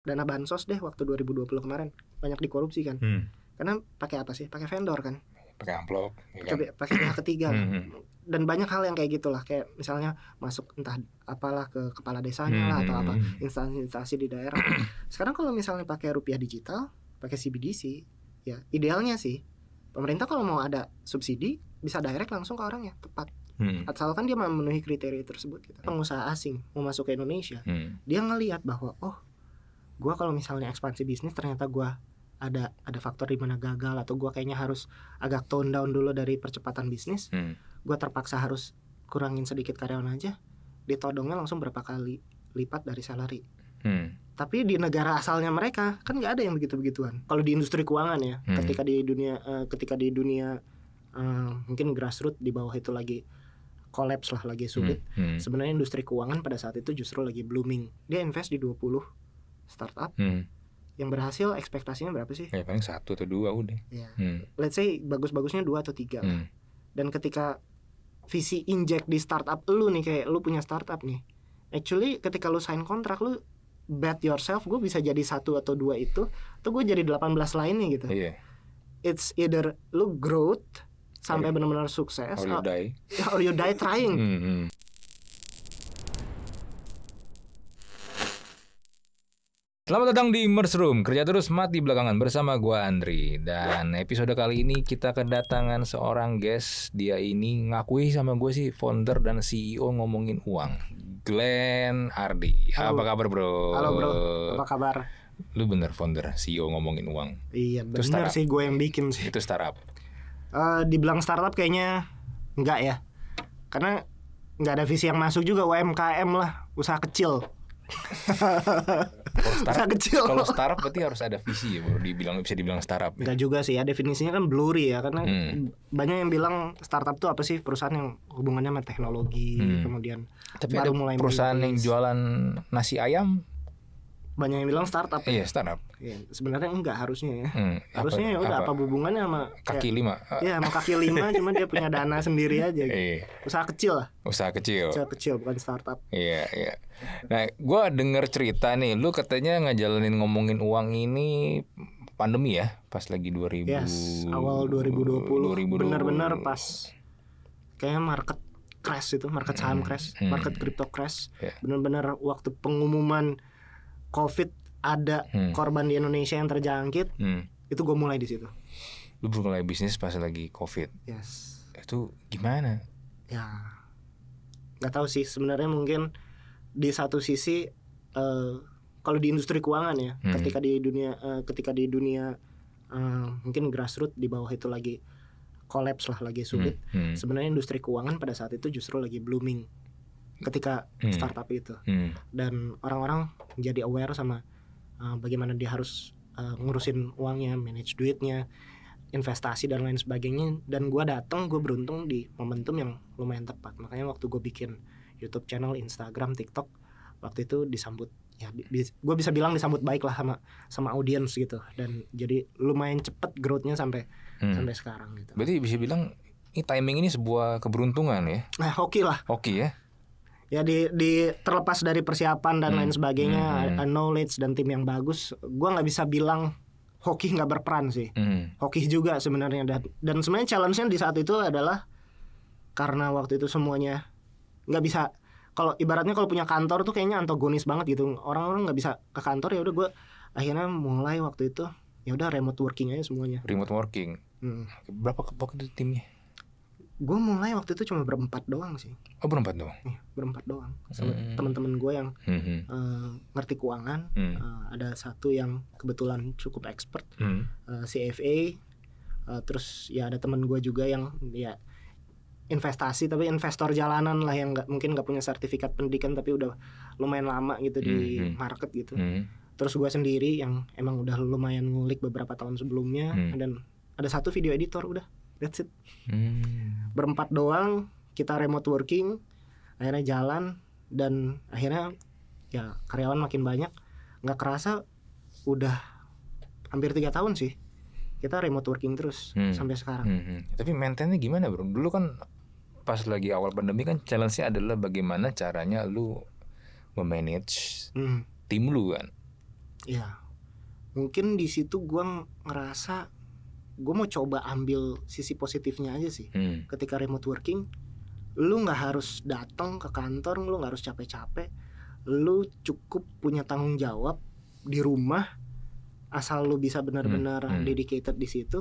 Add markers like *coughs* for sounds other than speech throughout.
dana bansos deh waktu 2020 kemarin banyak dikorupsi kan hmm. karena pakai apa sih pakai vendor kan pakai amplop ya kan? pakai pihak ketiga kan? dan banyak hal yang kayak gitulah kayak misalnya masuk entah apalah ke kepala desanya hmm. lah hmm, atau apa instansi-instansi di daerah *clears throat* sekarang kalau misalnya pakai rupiah digital pakai CBDC ya idealnya sih pemerintah kalau mau ada subsidi bisa direct langsung ke orangnya tepat hmm. asalkan dia memenuhi kriteria tersebut gitu. pengusaha asing mau masuk ke Indonesia hmm. dia ngelihat bahwa oh gue kalau misalnya ekspansi bisnis ternyata gue ada ada faktor di mana gagal atau gue kayaknya harus agak tone down dulu dari percepatan bisnis hmm. gue terpaksa harus kurangin sedikit karyawan aja ditodongnya langsung berapa kali lipat dari salary hmm. tapi di negara asalnya mereka kan nggak ada yang begitu begituan kalau di industri keuangan ya hmm. ketika di dunia uh, ketika di dunia uh, mungkin grassroots di bawah itu lagi kolaps lah lagi hmm. sulit hmm. hmm. sebenarnya industri keuangan pada saat itu justru lagi blooming dia invest di 20 startup hmm. yang berhasil ekspektasinya berapa sih? Ya paling satu atau dua udah. Ya. Hmm. Let's say bagus-bagusnya dua atau tiga. Hmm. Dan ketika visi inject di startup lu nih kayak lu punya startup nih, actually ketika lu sign kontrak lu bet yourself gue bisa jadi satu atau dua itu, tuh gue jadi 18 lainnya gitu. nih iya. Yeah. It's either lu growth sampai benar-benar sukses or you uh, die, or you die trying. mm -hmm. hmm. Selamat datang di Immerse Room, kerja terus mati belakangan bersama gua Andri. Dan episode kali ini kita kedatangan seorang guest, dia ini ngakui sama gue sih founder dan CEO ngomongin uang. Glenn Ardi. Halo. Apa kabar, Bro? Halo, Bro. Apa kabar? Lu bener founder CEO ngomongin uang. Iya, bener itu sih gue yang bikin sih. Itu startup. Uh, dibilang startup kayaknya enggak ya. Karena nggak ada visi yang masuk juga UMKM lah, usaha kecil kalau startup kecil kalau startup berarti harus ada visi ya baru dibilang bisa dibilang startup ya? juga sih ya definisinya kan blurry ya karena hmm. banyak yang bilang startup tuh apa sih perusahaan yang hubungannya sama teknologi hmm. kemudian tapi baru ada mulai perusahaan yang jualan nasi ayam banyak yang bilang startup iya startup ya, sebenarnya enggak harusnya ya hmm, harusnya ya udah apa, apa hubungannya sama kaki kayak, lima ya sama kaki lima *laughs* cuman dia punya dana sendiri aja gitu. iya. usaha kecil lah usaha kecil usaha kecil bukan startup iya iya nah gue denger cerita nih lu katanya ngejalanin ngomongin uang ini pandemi ya pas lagi 2000 yes, awal dua ribu dua puluh benar-benar pas kayaknya market crash itu market saham hmm, crash hmm. market crypto crash yeah. benar-benar waktu pengumuman COVID ada hmm. korban di Indonesia yang terjangkit, hmm. itu gue mulai di situ. Lu mulai bisnis pas lagi COVID. Yes. Itu gimana? Ya, nggak tahu sih. Sebenarnya mungkin di satu sisi, uh, kalau di industri keuangan ya, hmm. ketika di dunia, uh, ketika di dunia uh, mungkin grassroots di bawah itu lagi kolaps lah, lagi sulit. Hmm. Hmm. Sebenarnya industri keuangan pada saat itu justru lagi blooming ketika hmm. startup itu hmm. dan orang-orang menjadi aware sama uh, bagaimana dia harus uh, ngurusin uangnya, manage duitnya, investasi dan lain sebagainya. Dan gue datang, gue beruntung di momentum yang lumayan tepat. Makanya waktu gue bikin YouTube channel, Instagram, TikTok, waktu itu disambut ya bi gue bisa bilang disambut baik lah sama sama audiens gitu dan jadi lumayan cepet growthnya sampai hmm. sampai sekarang gitu. Berarti bisa bilang ini timing ini sebuah keberuntungan ya? Nah, hoki lah. Hoki ya ya di di terlepas dari persiapan dan hmm. lain sebagainya hmm. hmm, hmm. Uh, knowledge dan tim yang bagus gue nggak bisa bilang hoki nggak berperan sih hmm. hoki juga sebenarnya dan dan sebenarnya challenge-nya di saat itu adalah karena waktu itu semuanya nggak bisa kalau ibaratnya kalau punya kantor tuh kayaknya antagonis banget gitu orang-orang nggak bisa ke kantor ya udah gue akhirnya mulai waktu itu ya udah remote working aja semuanya remote working hmm. berapa waktu itu timnya gue mulai waktu itu cuma berempat doang sih oh berempat doang iya berempat doang sama hmm. teman-teman gue yang hmm. uh, ngerti keuangan hmm. uh, ada satu yang kebetulan cukup expert hmm. uh, eh, CFA uh, terus ya ada teman gue juga yang ya investasi tapi investor jalanan lah yang gak, mungkin nggak punya sertifikat pendidikan tapi udah lumayan lama gitu hmm. di hmm. market gitu hmm. terus gue sendiri yang emang udah lumayan ngulik beberapa tahun sebelumnya hmm. dan ada satu video editor udah That's it. Hmm. Berempat doang, kita remote working, akhirnya jalan dan akhirnya ya karyawan makin banyak. Nggak kerasa udah hampir tiga tahun sih kita remote working terus hmm. sampai sekarang. Hmm. hmm. Tapi maintainnya gimana bro? Dulu kan pas lagi awal pandemi kan challenge-nya adalah bagaimana caranya lu memanage hmm. tim lu kan. Iya. Mungkin di situ gua ngerasa gue mau coba ambil sisi positifnya aja sih hmm. ketika remote working lu nggak harus datang ke kantor lu nggak harus capek-capek lu cukup punya tanggung jawab di rumah asal lu bisa benar-benar hmm. hmm. dedicated di situ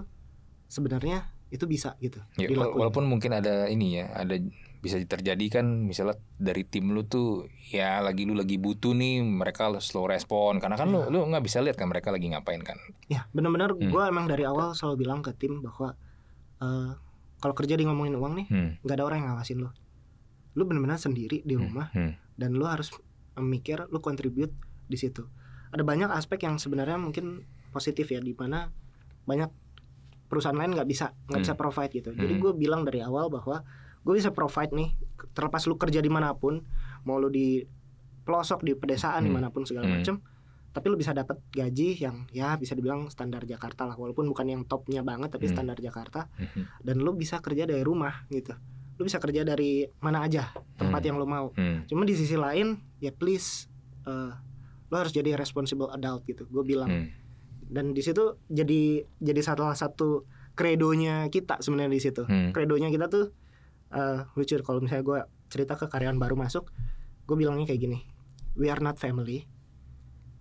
sebenarnya itu bisa gitu ya, walaupun mungkin ada ini ya ada bisa terjadi kan misalnya dari tim lu tuh ya lagi lu lagi butuh nih mereka slow respon karena kan yeah. lu iya. lu nggak bisa lihat kan mereka lagi ngapain kan ya benar-benar hmm. gue emang dari awal selalu bilang ke tim bahwa uh, kalau kerja di ngomongin uang nih hmm. nggak hmm. ada orang yang ngawasin lo lu benar-benar sendiri di hmm, rumah hmm. Hmm. dan lu harus mikir lu kontribut di situ ada banyak aspek yang sebenarnya mungkin positif ya di mana banyak perusahaan lain nggak bisa nggak hmm. bisa provide gitu jadi hmm. gue bilang dari awal bahwa gue bisa provide nih terlepas lu kerja di manapun mau lu di pelosok di pedesaan hmm. dimanapun segala hmm. macem tapi lu bisa dapat gaji yang ya bisa dibilang standar Jakarta lah walaupun bukan yang topnya banget tapi hmm. standar Jakarta hmm. dan lu bisa kerja dari rumah gitu lu bisa kerja dari mana aja tempat hmm. yang lu mau hmm. cuma di sisi lain ya please uh, lu harus jadi responsible adult gitu gue bilang hmm. dan di situ jadi jadi salah satu kredonya kita sebenarnya di situ hmm. kredonya kita tuh uh, lucu kalau misalnya gue cerita ke karyawan baru masuk gue bilangnya kayak gini we are not family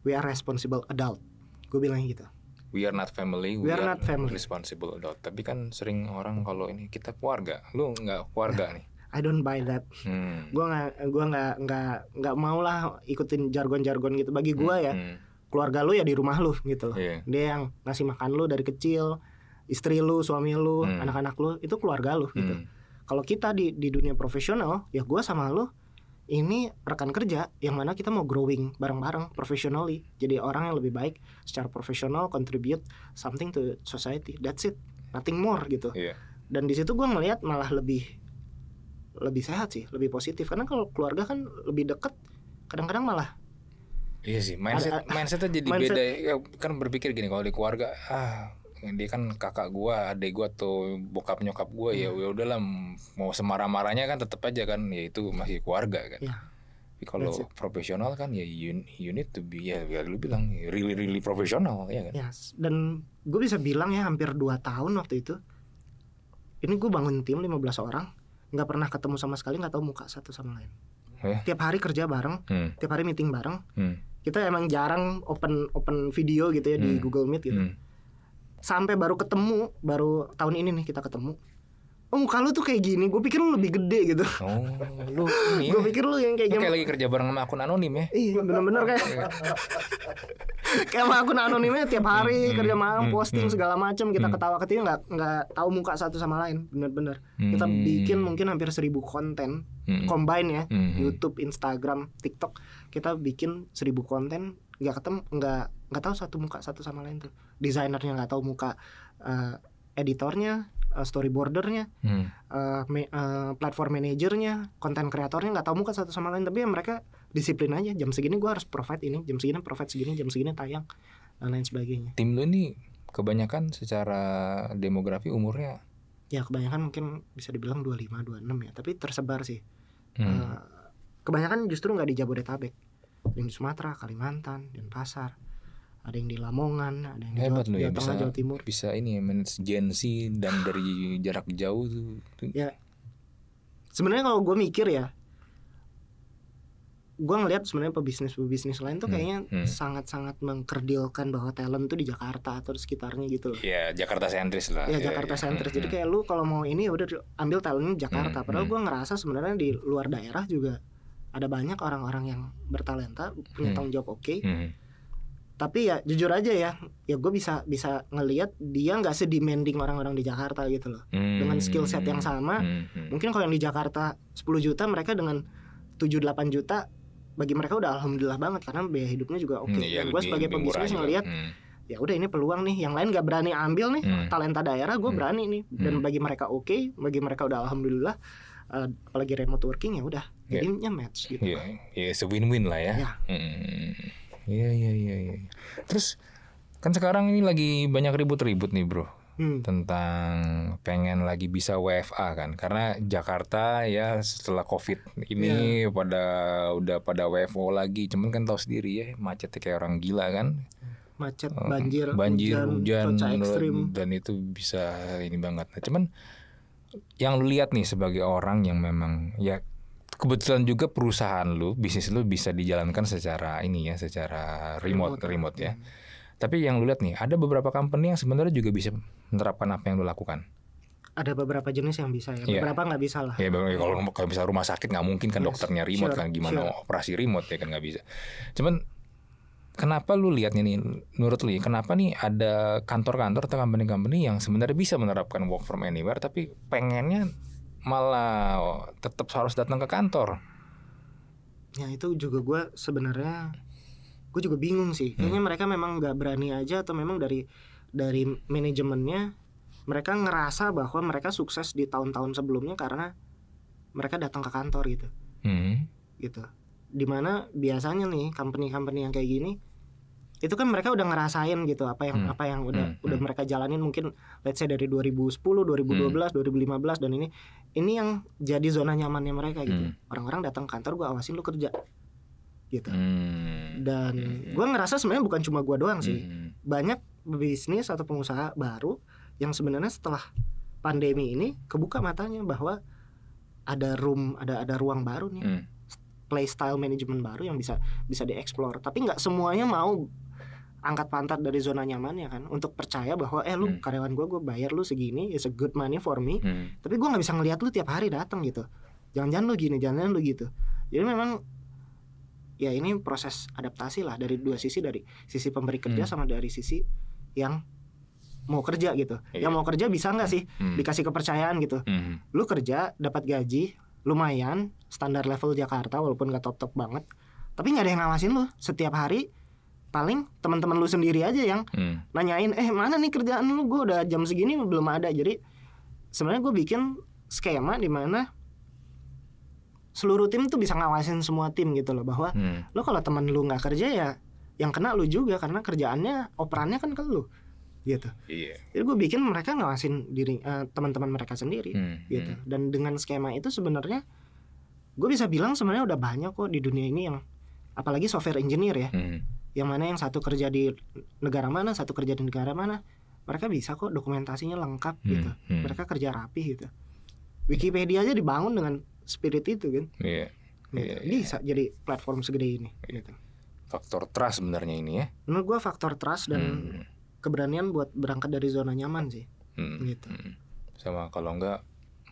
we are responsible adult gue bilangnya gitu we are not family we, we are, are not family responsible adult tapi kan sering orang kalau ini kita keluarga lu nggak keluarga nah, nih I don't buy that hmm. gue nggak gua nggak nggak nggak mau lah ikutin jargon-jargon gitu bagi gue ya, hmm, ya hmm. keluarga lu ya di rumah lu gitu loh yeah. dia yang ngasih makan lu dari kecil istri lu suami lu hmm. anak-anak lu itu keluarga lu gitu hmm kalau kita di di dunia profesional ya gue sama lo ini rekan kerja yang mana kita mau growing bareng-bareng professionally jadi orang yang lebih baik secara profesional contribute something to society that's it nothing more gitu yeah. dan di situ gue ngelihat malah lebih lebih sehat sih lebih positif karena kalau keluarga kan lebih deket kadang-kadang malah iya sih mindset mindsetnya jadi mindset, beda kan berpikir gini kalau di keluarga ah dia kan kakak gua adik gua atau bokap nyokap gua ya, hmm. ya udahlah mau semarah-marahnya kan tetap aja kan ya itu masih keluarga kan Ya. tapi kalau profesional kan ya you, you need to be ya, ya lu bilang really really profesional ya kan yes. dan gue bisa bilang ya hampir 2 tahun waktu itu ini gue bangun tim 15 orang nggak pernah ketemu sama sekali nggak tahu muka satu sama lain iya. tiap hari kerja bareng hmm. tiap hari meeting bareng hmm. kita emang jarang open open video gitu ya hmm. di Google Meet gitu hmm sampai baru ketemu baru tahun ini nih kita ketemu Oh muka lu tuh kayak gini, gue pikir lu lebih gede gitu. Oh, lu *laughs* gue pikir lu yang kayak kayak lagi kerja bareng sama akun anonim ya. Iya, bener-bener kayak. Iya. *laughs* kayak sama akun anonimnya tiap hari hmm, kerja malam hmm, posting hmm, segala macam kita hmm. ketawa ketiga nggak nggak tahu muka satu sama lain bener-bener hmm. kita bikin mungkin hampir seribu konten hmm. combine ya hmm. YouTube Instagram TikTok kita bikin seribu konten nggak ketemu nggak nggak tahu satu muka satu sama lain tuh desainernya nggak tahu muka uh, editornya uh, storyboardernya hmm. uh, me, uh, platform manajernya konten kreatornya nggak tahu muka satu sama lain tapi ya mereka disiplin aja jam segini gue harus provide ini jam segini provide segini jam segini tayang dan lain sebagainya tim lo ini kebanyakan secara demografi umurnya ya kebanyakan mungkin bisa dibilang 25 26 ya tapi tersebar sih hmm. kebanyakan justru nggak di Jabodetabek di Sumatera Kalimantan dan Pasar ada yang di Lamongan, ada yang Hebat di Jawa, ya, Tengah, bisa, Jawa Timur. Bisa ini ya, manage Gen dan dari jarak jauh tuh. Ya. Sebenarnya kalau gue mikir ya, gue ngeliat sebenarnya pebisnis pebisnis lain tuh hmm, kayaknya hmm, sangat-sangat mengkerdilkan bahwa talent tuh di Jakarta atau di sekitarnya gitu loh. Iya, Jakarta sentris lah. Iya, iya Jakarta ya, sentris. Jadi hmm, kayak hmm. lu kalau mau ini ya udah ambil talentnya Jakarta. Hmm, Padahal gue ngerasa sebenarnya di luar daerah juga ada banyak orang-orang yang bertalenta, punya hmm. tanggung jawab oke. Okay, hmm tapi ya jujur aja ya ya gue bisa bisa ngelihat dia nggak sedemanding orang-orang di Jakarta gitu loh hmm. dengan skill set yang sama hmm. hmm, hmm. mungkin kalau yang di Jakarta 10 juta mereka dengan 7 8 juta bagi mereka udah alhamdulillah banget karena biaya hidupnya juga oke okay. ya, gue sebagai pebisnis ngelihat hmm. ya udah ini peluang nih yang lain gak berani ambil nih hmm. talenta daerah gue hmm. berani nih dan hmm. bagi mereka oke okay, bagi mereka udah alhamdulillah uh, apalagi remote working ya udah yeah. match gitu yeah. Iya, iya, kan. yeah, win-win lah ya yeah. hmm. Iya iya iya. Ya. Terus kan sekarang ini lagi banyak ribut-ribut nih bro hmm. tentang pengen lagi bisa WFA kan karena Jakarta ya setelah COVID ini yeah. pada udah pada WFO lagi cuman kan tahu sendiri ya macetnya kayak orang gila kan macet banjir eh, banjir hujan, hujan ekstrim. dan itu bisa ini banget nah, cuman yang lu lihat nih sebagai orang yang memang ya kebetulan juga perusahaan lu, bisnis lu bisa dijalankan secara ini ya, secara remote, remote, ya. remote ya. Hmm. Tapi yang lu lihat nih, ada beberapa company yang sebenarnya juga bisa menerapkan apa yang lu lakukan ada beberapa jenis yang bisa ya, iya. beberapa nggak bisa lah. Iya, yeah, kalau kalau bisa rumah sakit nggak mungkin kan yes. dokternya remote sure. kan gimana sure. operasi remote ya kan nggak bisa. Cuman kenapa lu lihatnya nih, menurut lu ya, kenapa nih ada kantor-kantor atau company-company yang sebenarnya bisa menerapkan work from anywhere tapi pengennya malah tetap harus datang ke kantor. Ya itu juga gue sebenarnya gue juga bingung sih. Hmm. Kayaknya mereka memang nggak berani aja atau memang dari dari manajemennya mereka ngerasa bahwa mereka sukses di tahun-tahun sebelumnya karena mereka datang ke kantor gitu. Hmm. Gitu. Dimana biasanya nih company-company yang kayak gini itu kan mereka udah ngerasain gitu apa yang hmm. apa yang udah hmm. udah hmm. mereka jalanin mungkin let's say dari 2010, 2012, hmm. 2015 dan ini ini yang jadi zona nyamannya mereka gitu. Hmm. Orang-orang hmm. datang kantor gua awasin lu kerja gitu. Hmm. Dan iya, iya. gua ngerasa sebenarnya bukan cuma gua doang sih. Hmm, hmm. Banyak bisnis atau pengusaha baru yang sebenarnya setelah pandemi ini kebuka matanya bahwa ada room ada ada ruang baru nih. Hmm playstyle manajemen baru yang bisa bisa dieksplor tapi nggak semuanya mau angkat pantat dari zona nyaman ya kan untuk percaya bahwa eh lu hmm. karyawan gue gue bayar lu segini it's a good money for me hmm. tapi gue nggak bisa ngelihat lu tiap hari datang gitu jangan-jangan lu gini jangan-jangan lu gitu jadi memang ya ini proses adaptasi lah dari dua sisi dari sisi pemberi kerja hmm. sama dari sisi yang mau kerja gitu yeah. yang mau kerja bisa nggak sih hmm. dikasih kepercayaan gitu hmm. lu kerja dapat gaji lumayan standar level Jakarta walaupun gak top top banget tapi nggak ada yang ngawasin lu setiap hari paling teman-teman lu sendiri aja yang hmm. nanyain eh mana nih kerjaan lu gue udah jam segini belum ada jadi sebenarnya gue bikin skema di mana seluruh tim tuh bisa ngawasin semua tim gitu loh bahwa hmm. lo kalau teman lu nggak kerja ya yang kena lu juga karena kerjaannya operannya kan ke lu gitu. Iya. Jadi gue bikin mereka ngawasin diri uh, teman-teman mereka sendiri hmm. gitu. Hmm. Dan dengan skema itu sebenarnya gue bisa bilang sebenarnya udah banyak kok di dunia ini yang apalagi software engineer ya. Hmm yang mana yang satu kerja di negara mana satu kerja di negara mana mereka bisa kok dokumentasinya lengkap hmm, gitu hmm. mereka kerja rapi gitu Wikipedia aja dibangun dengan spirit itu kan yeah, gitu. yeah, iya, bisa yeah. jadi platform segede ini yeah. gitu faktor trust sebenarnya ini ya menurut gua faktor trust dan hmm. keberanian buat berangkat dari zona nyaman sih hmm. gitu hmm. sama kalau enggak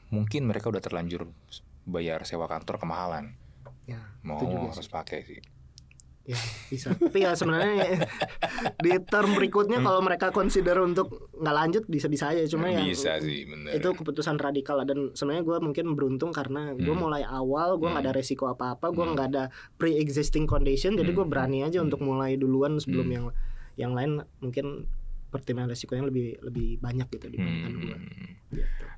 mungkin mereka udah terlanjur bayar sewa kantor kemahalan ya, mau harus sih. pakai sih Ya, bisa. Tapi ya sebenarnya di term berikutnya kalau mereka consider untuk nggak lanjut bisa-bisa aja. Cuma ya bisa sih, bener. Itu keputusan radikal dan sebenarnya gue mungkin beruntung karena gue hmm. mulai awal gue nggak hmm. ada resiko apa-apa, gue hmm. nggak hmm. ada pre-existing condition, jadi gue hmm. berani aja untuk mulai duluan sebelum yang yang lain mungkin pertimbangan yang lebih lebih banyak gitu dibandingkan hmm. gue.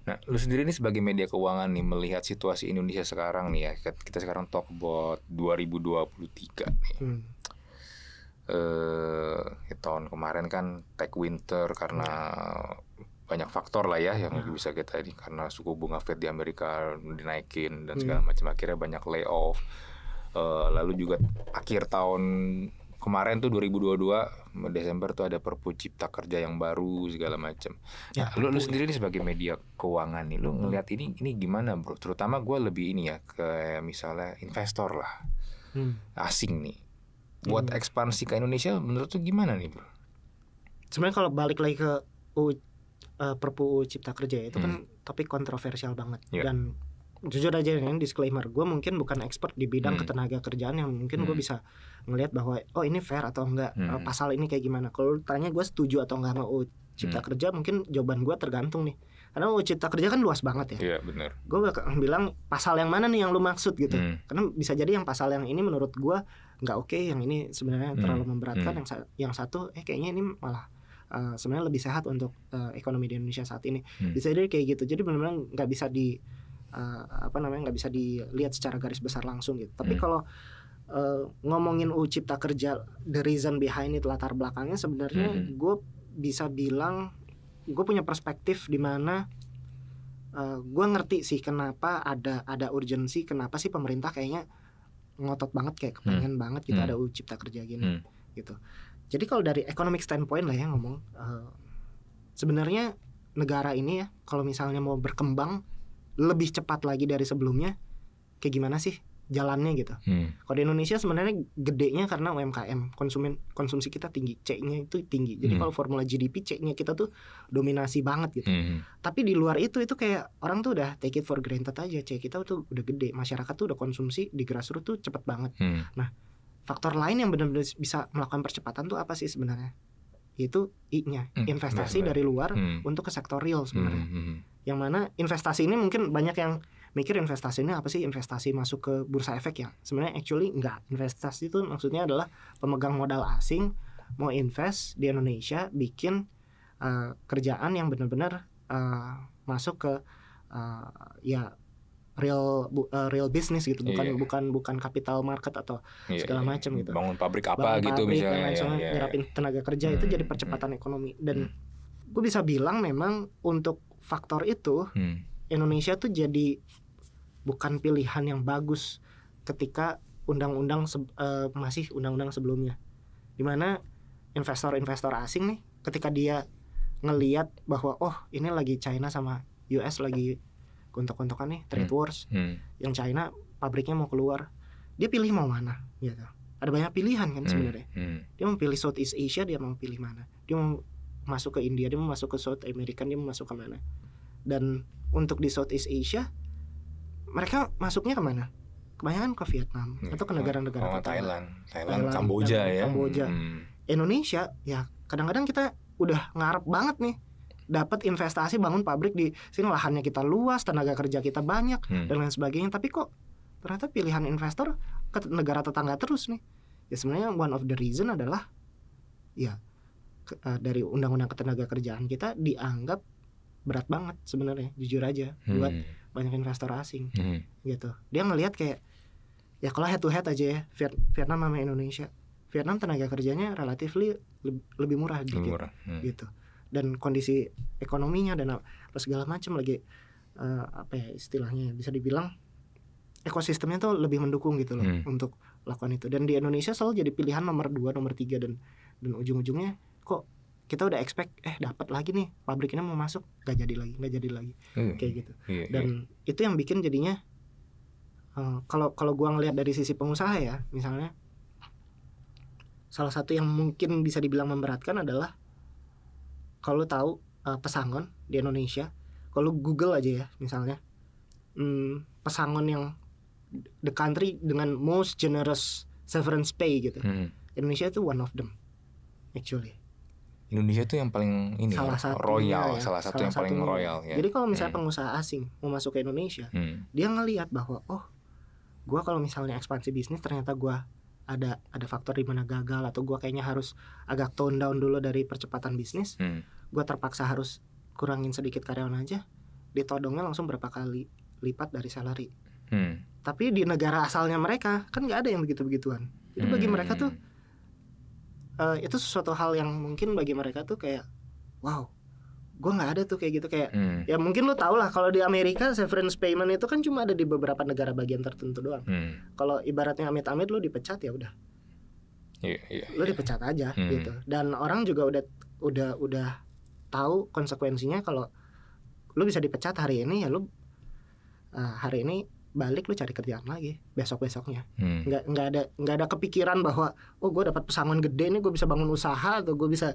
Nah, lu sendiri ini sebagai media keuangan nih melihat situasi Indonesia sekarang nih ya. Kita sekarang talk about 2023 nih. Hmm. Eh, ya, tahun kemarin kan tech winter karena ya. banyak faktor lah ya yang hmm. bisa kita ini karena suku bunga Fed di Amerika dinaikin dan hmm. segala hmm. macam akhirnya banyak layoff. Uh, lalu juga akhir tahun kemarin tuh 2022 Desember tuh ada Perpu Cipta Kerja yang baru segala macam. Ya, nah, lu lu sendiri nih sebagai media keuangan nih, lu hmm. ngeliat ini ini gimana bro? Terutama gue lebih ini ya ke misalnya investor lah hmm. asing nih. Buat hmm. ekspansi ke Indonesia menurut tuh gimana nih bro? Sebenarnya kalau balik lagi ke uh, Perpu Cipta Kerja itu kan hmm. kan topik kontroversial banget yeah. dan jujur aja nih disclaimer gue mungkin bukan expert di bidang hmm. ketenaga kerjaan yang mungkin hmm. gue bisa ngelihat bahwa oh ini fair atau enggak hmm. Eh, pasal ini kayak gimana kalau tanya gue setuju atau enggak sama UU Cipta hmm. Kerja mungkin jawaban gue tergantung nih karena UU Cipta Kerja kan luas banget ya iya benar gue bakal bilang pasal yang mana nih yang lu maksud gitu hmm. karena bisa jadi yang pasal yang ini menurut gue nggak oke okay, yang ini sebenarnya hmm. terlalu memberatkan hmm. yang yang satu eh kayaknya ini malah uh, sebenarnya lebih sehat untuk uh, ekonomi di Indonesia saat ini hmm. bisa jadi kayak gitu jadi benar-benar nggak bisa di uh, apa namanya nggak bisa dilihat secara garis besar langsung gitu. Tapi hmm. kalau uh, ngomongin UU Cipta Kerja, the reason behind it latar belakangnya sebenarnya hmm. gue bisa bilang gue punya perspektif di mana uh, eh, gue ngerti sih kenapa ada ada urgensi, kenapa sih pemerintah kayaknya ngotot banget kayak hmm. kepengen hmm. banget gitu hmm. ada UU Cipta Kerja gini hmm. gitu. Jadi kalau dari economic standpoint lah ya ngomong, uh, sebenarnya negara ini ya kalau misalnya mau berkembang lebih cepat lagi dari sebelumnya kayak gimana sih jalannya gitu. Hmm. Kalau di Indonesia sebenarnya gedenya karena UMKM, konsumen konsumsi kita tinggi, C-nya itu tinggi. Jadi hmm. kalau formula GDP C-nya kita tuh dominasi banget gitu. Hmm. Tapi di luar itu itu kayak orang tuh udah take it for granted aja, C kita tuh udah gede, masyarakat tuh udah konsumsi di grassroots tuh cepet banget. Hmm. Nah, faktor lain yang benar-benar bisa melakukan percepatan tuh apa sih sebenarnya? Yaitu I-nya, hmm. investasi nah, dari luar hmm. untuk ke sektor real sebenarnya. Hmm. hmm, hmm yang mana investasi ini mungkin banyak yang mikir investasi ini apa sih investasi masuk ke bursa efek ya sebenarnya actually enggak investasi itu maksudnya adalah pemegang modal asing mau invest di Indonesia bikin uh, kerjaan yang benar-benar uh, masuk ke uh, ya real bu, uh, real business gitu bukan yeah. bukan bukan capital market atau yeah, segala iya. macam gitu bangun pabrik apa bangun gitu pabrik, misalnya dan yeah, iya, yeah. nyerapin tenaga kerja hmm, itu jadi hmm. percepatan hmm. ekonomi dan hmm. gue bisa bilang memang untuk faktor itu hmm. Indonesia tuh jadi bukan pilihan yang bagus ketika undang-undang uh, masih undang-undang sebelumnya dimana investor-investor asing nih ketika dia ngeliat bahwa oh ini lagi China sama US lagi kontok-kontokan nih trade hmm. wars hmm. yang China pabriknya mau keluar dia pilih mau mana gitu ada banyak pilihan kan hmm. sebenarnya hmm. Hmm. dia mau pilih Southeast Asia dia mau pilih mana dia mau masuk ke India dia mau masuk ke South America dia mau masuk ke mana dan untuk di Southeast Asia mereka masuknya kemana? Kebanyakan ke Vietnam ya, atau ke negara-negara oh, Thailand, Thailand, Thailand, Kamboja ya. Kamboja. Hmm. Indonesia ya kadang-kadang kita udah ngarep banget nih dapat investasi bangun pabrik di sini lahannya kita luas, tenaga kerja kita banyak hmm. dan lain sebagainya. Tapi kok ternyata pilihan investor ke negara tetangga terus nih. Ya sebenarnya one of the reason adalah ya ke, uh, dari undang-undang ketenaga kerjaan kita dianggap berat banget sebenarnya jujur aja hmm. buat banyak investor asing hmm. gitu dia ngelihat kayak ya kalau head to head aja ya Vietnam sama Indonesia Vietnam tenaga kerjanya relatif lebih murah dikit lebih murah. Hmm. gitu dan kondisi ekonominya dan apa segala macam lagi uh, apa ya istilahnya bisa dibilang ekosistemnya tuh lebih mendukung gitu loh hmm. untuk lakukan itu dan di Indonesia selalu jadi pilihan nomor dua nomor tiga dan dan ujung-ujungnya kok kita udah expect eh dapat lagi nih pabriknya mau masuk nggak jadi lagi nggak jadi lagi hmm. kayak gitu yeah, dan yeah. itu yang bikin jadinya eh, kalau uh, kalau gua ngelihat dari sisi pengusaha ya misalnya salah satu yang mungkin bisa dibilang memberatkan adalah kalau tahu uh, pesangon di Indonesia kalau Google aja ya misalnya hmm, pesangon yang the country dengan most generous severance pay gitu hmm. Indonesia itu one of them actually Indonesia itu yang paling ini ya, salah satu royal, ya, salah satu salah yang paling royal ya. Jadi kalau misalnya hmm. pengusaha asing mau masuk ke Indonesia, hmm. dia ngelihat bahwa oh, gua kalau misalnya ekspansi bisnis ternyata gua ada ada faktor di mana gagal atau gua kayaknya harus agak tone down dulu dari percepatan bisnis. Hmm. Gua terpaksa harus kurangin sedikit karyawan aja. Ditodongnya langsung berapa kali lipat dari salary. Hmm. Tapi di negara asalnya mereka kan nggak ada yang begitu-begituan. Jadi hmm. bagi mereka tuh uh, itu sesuatu hal yang mungkin bagi mereka tuh kayak wow gue nggak ada tuh kayak gitu kayak hmm. ya mungkin lo tau lah kalau di Amerika severance payment itu kan cuma ada di beberapa negara bagian tertentu doang hmm. kalau ibaratnya amit-amit lo dipecat ya udah yeah, yeah, lo yeah. dipecat aja hmm. gitu dan orang juga udah udah udah tahu konsekuensinya kalau lo bisa dipecat hari ini ya lo uh, eh, hari ini balik lu cari kerjaan lagi besok besoknya hmm. nggak nggak ada nggak ada kepikiran bahwa oh gue dapat pesangon gede nih gue bisa bangun usaha atau gue bisa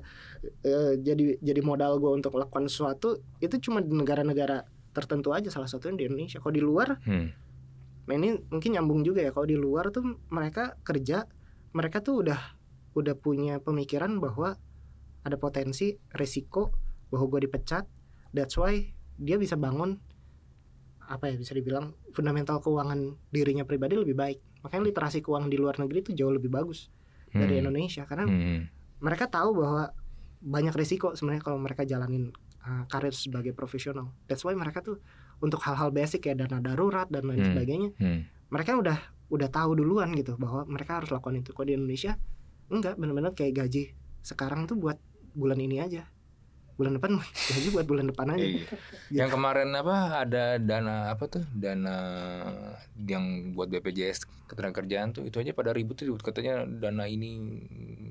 uh, jadi jadi modal gue untuk melakukan sesuatu itu cuma di negara-negara tertentu aja salah satunya di Indonesia kalau di luar hmm. nah ini mungkin nyambung juga ya kalau di luar tuh mereka kerja mereka tuh udah udah punya pemikiran bahwa ada potensi resiko bahwa gue dipecat that's why dia bisa bangun apa ya bisa dibilang fundamental keuangan dirinya pribadi lebih baik. Makanya literasi keuangan di luar negeri itu jauh lebih bagus hmm. dari Indonesia karena hmm. mereka tahu bahwa banyak risiko sebenarnya kalau mereka jalanin uh, karir sebagai profesional. That's why mereka tuh untuk hal-hal basic ya dana darurat dan lain hmm. sebagainya, hmm. mereka udah udah tahu duluan gitu bahwa mereka harus lakukan itu. Kalau di Indonesia enggak benar-benar kayak gaji sekarang tuh buat bulan ini aja bulan depan gaji *laughs* ya buat bulan depan aja. Iya. Gitu. Yang kemarin apa ada dana apa tuh dana yang buat BPJS ketenagakerjaan tuh itu aja pada ribut tuh katanya dana ini.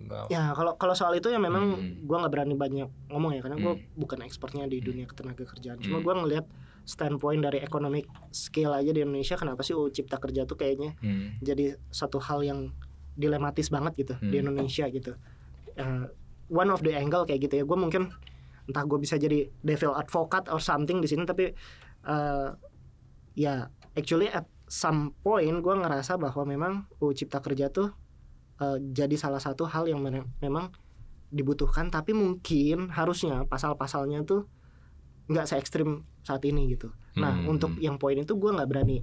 Gak... Ya kalau kalau soal itu ya memang hmm. gue nggak berani banyak ngomong ya karena gue hmm. bukan ekspornya di hmm. dunia ketenagakerjaan. Cuma hmm. gue ngelihat standpoint dari economic scale aja di Indonesia kenapa sih UU Cipta Kerja tuh kayaknya hmm. jadi satu hal yang dilematis banget gitu hmm. di Indonesia gitu. Uh, one of the angle kayak gitu ya gue mungkin entah gue bisa jadi devil advocate or something di sini tapi uh, ya actually at some point gue ngerasa bahwa memang UU Cipta Kerja tuh uh, jadi salah satu hal yang memang dibutuhkan tapi mungkin harusnya pasal-pasalnya tuh nggak se ekstrim saat ini gitu. Nah hmm. untuk hmm. yang poin itu gue nggak berani,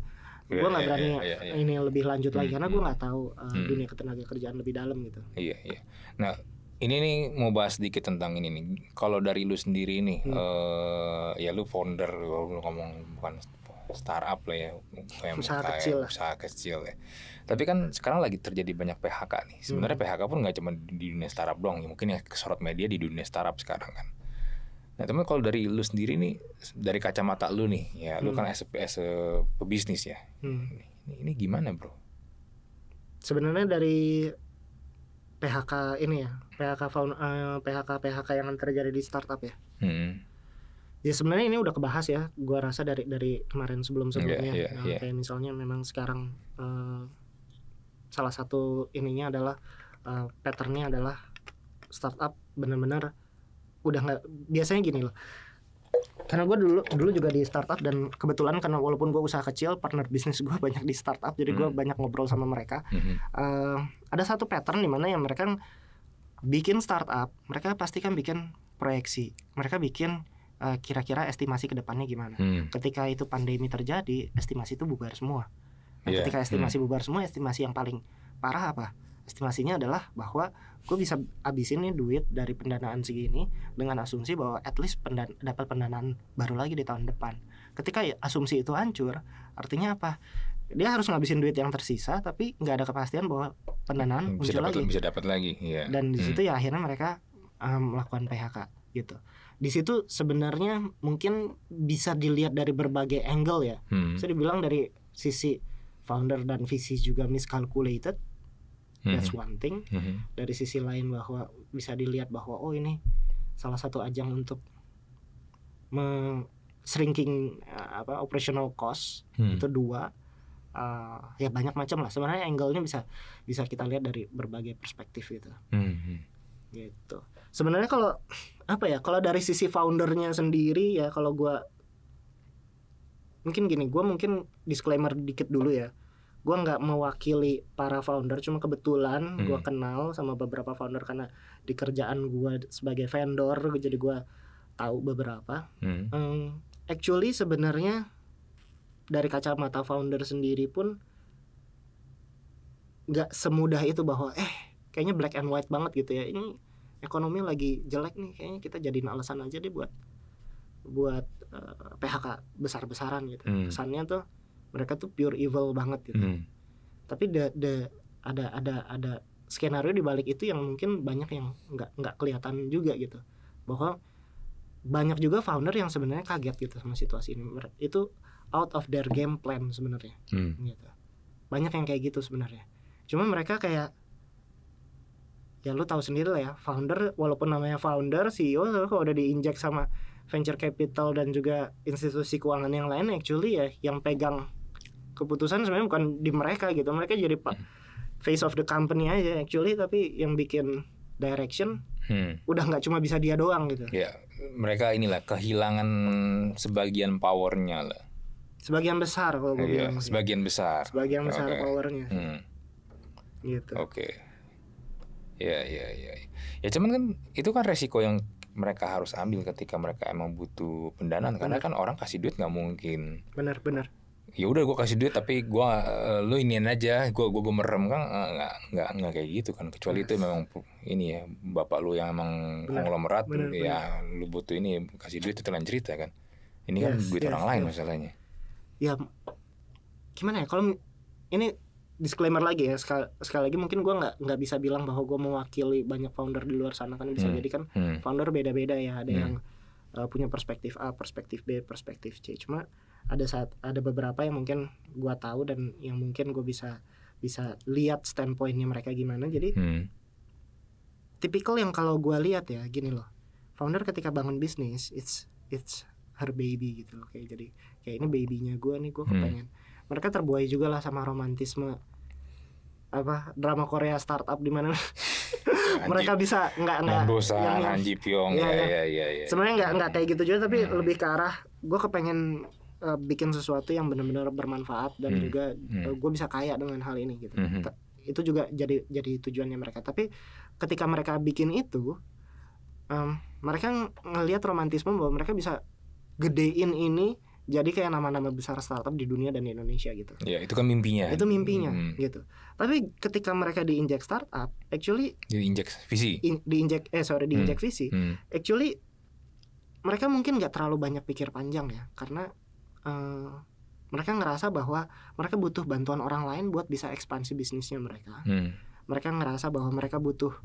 iya, gue nggak iya, berani yeah, yeah, yeah, ini lebih lanjut hmm. lagi karena gue hmm. nggak tahu uh, hmm. dunia ketenaga kerjaan lebih dalam gitu. Iya iya. Nah ini nih mau bahas sedikit tentang ini nih. Kalau dari lu sendiri nih, hmm. uh, ya lu founder, kalau lu ngomong bukan startup lah ya, UMKM, usaha kecil, lah. usaha kecil ya. Tapi kan sekarang lagi terjadi banyak PHK nih. Sebenarnya hmm. PHK pun nggak cuma di dunia startup doang, ya, mungkin ya kesorot media di dunia startup sekarang kan. Nah, teman kalau dari lu sendiri nih, dari kacamata lu nih, ya lu kan SPS hmm. a, pebisnis ya. Hmm. Ini, ini gimana bro? Sebenarnya dari PHK ini ya PHK uh, eh, PHK PHK yang terjadi di startup ya. Hmm. Ya sebenarnya ini udah kebahas ya, gua rasa dari dari kemarin sebelum sebelumnya. Yeah, iya, iya, yeah, yeah. Kayak misalnya memang sekarang uh, salah satu ininya adalah uh, patternnya adalah startup benar-benar udah nggak biasanya gini loh karena gue dulu dulu juga di startup dan kebetulan karena walaupun gue usaha kecil partner bisnis gue *laughs* banyak di startup jadi gue hmm. banyak ngobrol sama mereka hmm. uh, ada satu pattern di mana yang mereka bikin startup mereka pasti kan bikin proyeksi mereka bikin kira eh, kira-kira estimasi kedepannya gimana hmm. ketika itu pandemi terjadi estimasi itu bubar semua nah, yeah. ketika estimasi hmm. bubar semua estimasi yang paling parah apa estimasinya adalah bahwa gue bisa abisin nih duit dari pendanaan segini dengan asumsi bahwa at least pendan dapat pendanaan baru lagi di tahun depan. Ketika asumsi itu hancur, artinya apa? Dia harus ngabisin duit yang tersisa tapi nggak ada kepastian bahwa pendanaan hmm, bisa muncul dapat, lagi. Bisa dapat lagi, iya. Dan di hmm. situ hmm. ya akhirnya mereka um, melakukan PHK gitu. Di situ sebenarnya mungkin bisa dilihat dari berbagai angle ya. Hmm. Bisa dibilang dari sisi founder dan visi juga miscalculated that's mm-hmm. one thing mm-hmm. dari sisi lain bahwa bisa dilihat bahwa oh ini salah satu ajang untuk me shrinking eh, apa operational cost hmm. itu dua uh, ya banyak macam lah sebenarnya angle-nya bisa bisa kita lihat dari berbagai perspektif gitu hmm. gitu sebenarnya kalau apa ya kalau dari sisi foundernya sendiri ya kalau gue mungkin gini gue mungkin disclaimer dikit dulu ya gue nggak mewakili para founder cuma kebetulan hmm. gue kenal sama beberapa founder karena di kerjaan gue sebagai vendor jadi gue tahu beberapa hmm. um, actually sebenarnya dari kacamata founder sendiri pun nggak semudah itu bahwa eh kayaknya black and white banget gitu ya ini ekonomi lagi jelek nih kayaknya kita jadiin alasan aja deh buat buat uh, eh, PHK besar-besaran gitu hmm. kesannya tuh mereka tuh pure evil banget gitu hmm. tapi the, the, ada ada ada skenario di balik itu yang mungkin banyak yang nggak nggak kelihatan juga gitu bahwa banyak juga founder yang sebenarnya kaget gitu sama situasi ini itu out of their game plan sebenarnya hmm. gitu banyak yang kayak gitu sebenarnya cuma mereka kayak ya lu tahu sendiri lah ya founder walaupun namanya founder CEO kalau udah diinjek sama venture capital dan juga institusi keuangan yang lain actually ya yang pegang keputusan sebenarnya bukan di mereka gitu mereka jadi hmm. face of the company aja actually tapi yang bikin direction hmm. udah nggak cuma bisa dia doang gitu ya mereka inilah kehilangan sebagian powernya lah sebagian besar kalau gue iya, bilang sebagian besar sebagian besar okay. powernya hmm. gitu oke okay. ya ya ya ya cuman kan itu kan resiko yang mereka harus ambil ketika mereka emang butuh pendanaan karena kan orang kasih duit nggak mungkin benar benar ya udah gue kasih duit tapi gue uh, lo inian aja gue gue gue merem kan eh, nggak nggak nggak kayak gitu kan kecuali itu nah. memang ini ya bapak lo yang emang konglomerat ya lo butuh ini kasih duit itu lain cerita kan ini kan yes, kan duit yes, orang yes. lain masalahnya ya gimana ya kalau ini disclaimer lagi ya sekali, sekali lagi mungkin gue nggak nggak bisa bilang bahwa gue mewakili banyak founder di luar sana kan bisa hmm. jadi kan hmm. founder beda-beda ya ada hmm. yang uh, punya perspektif A perspektif B perspektif C cuma ada saat ada beberapa yang mungkin gue tahu dan yang mungkin gue bisa bisa lihat standpointnya mereka gimana jadi hmm. tipikal yang kalau gue lihat ya gini loh founder ketika bangun bisnis it's it's her baby gitu loh kayak jadi kayak ini babynya gue nih gue hmm. kepengen hmm. mereka terbuai juga lah sama romantisme apa drama Korea startup di mana *laughs* mereka bisa nggak nggak yang, yang Anji Pyong iya, ya ya ya, ya, ya. sebenarnya nggak nggak kayak gitu juga tapi hmm. lebih ke arah gue kepengen uh, bikin sesuatu yang benar-benar bermanfaat dan hmm. juga hmm. eh, gue bisa kaya dengan hal ini gitu hmm. itu juga jadi jadi tujuannya mereka tapi ketika mereka bikin itu um, mereka ng ngelihat romantisme bahwa mereka bisa gedein ini jadi kayak nama-nama besar startup di dunia dan di Indonesia gitu. Ya itu kan mimpinya. Itu mimpinya hmm. gitu. Tapi ketika mereka diinjek startup, actually diinjek visi. In, diinjek eh sorry diinjek hmm. visi. Hmm. Actually mereka mungkin nggak terlalu banyak pikir panjang ya karena Eh, mereka ngerasa bahwa mereka butuh bantuan orang lain buat bisa ekspansi bisnisnya mereka. Hmm. Mereka ngerasa bahwa mereka butuh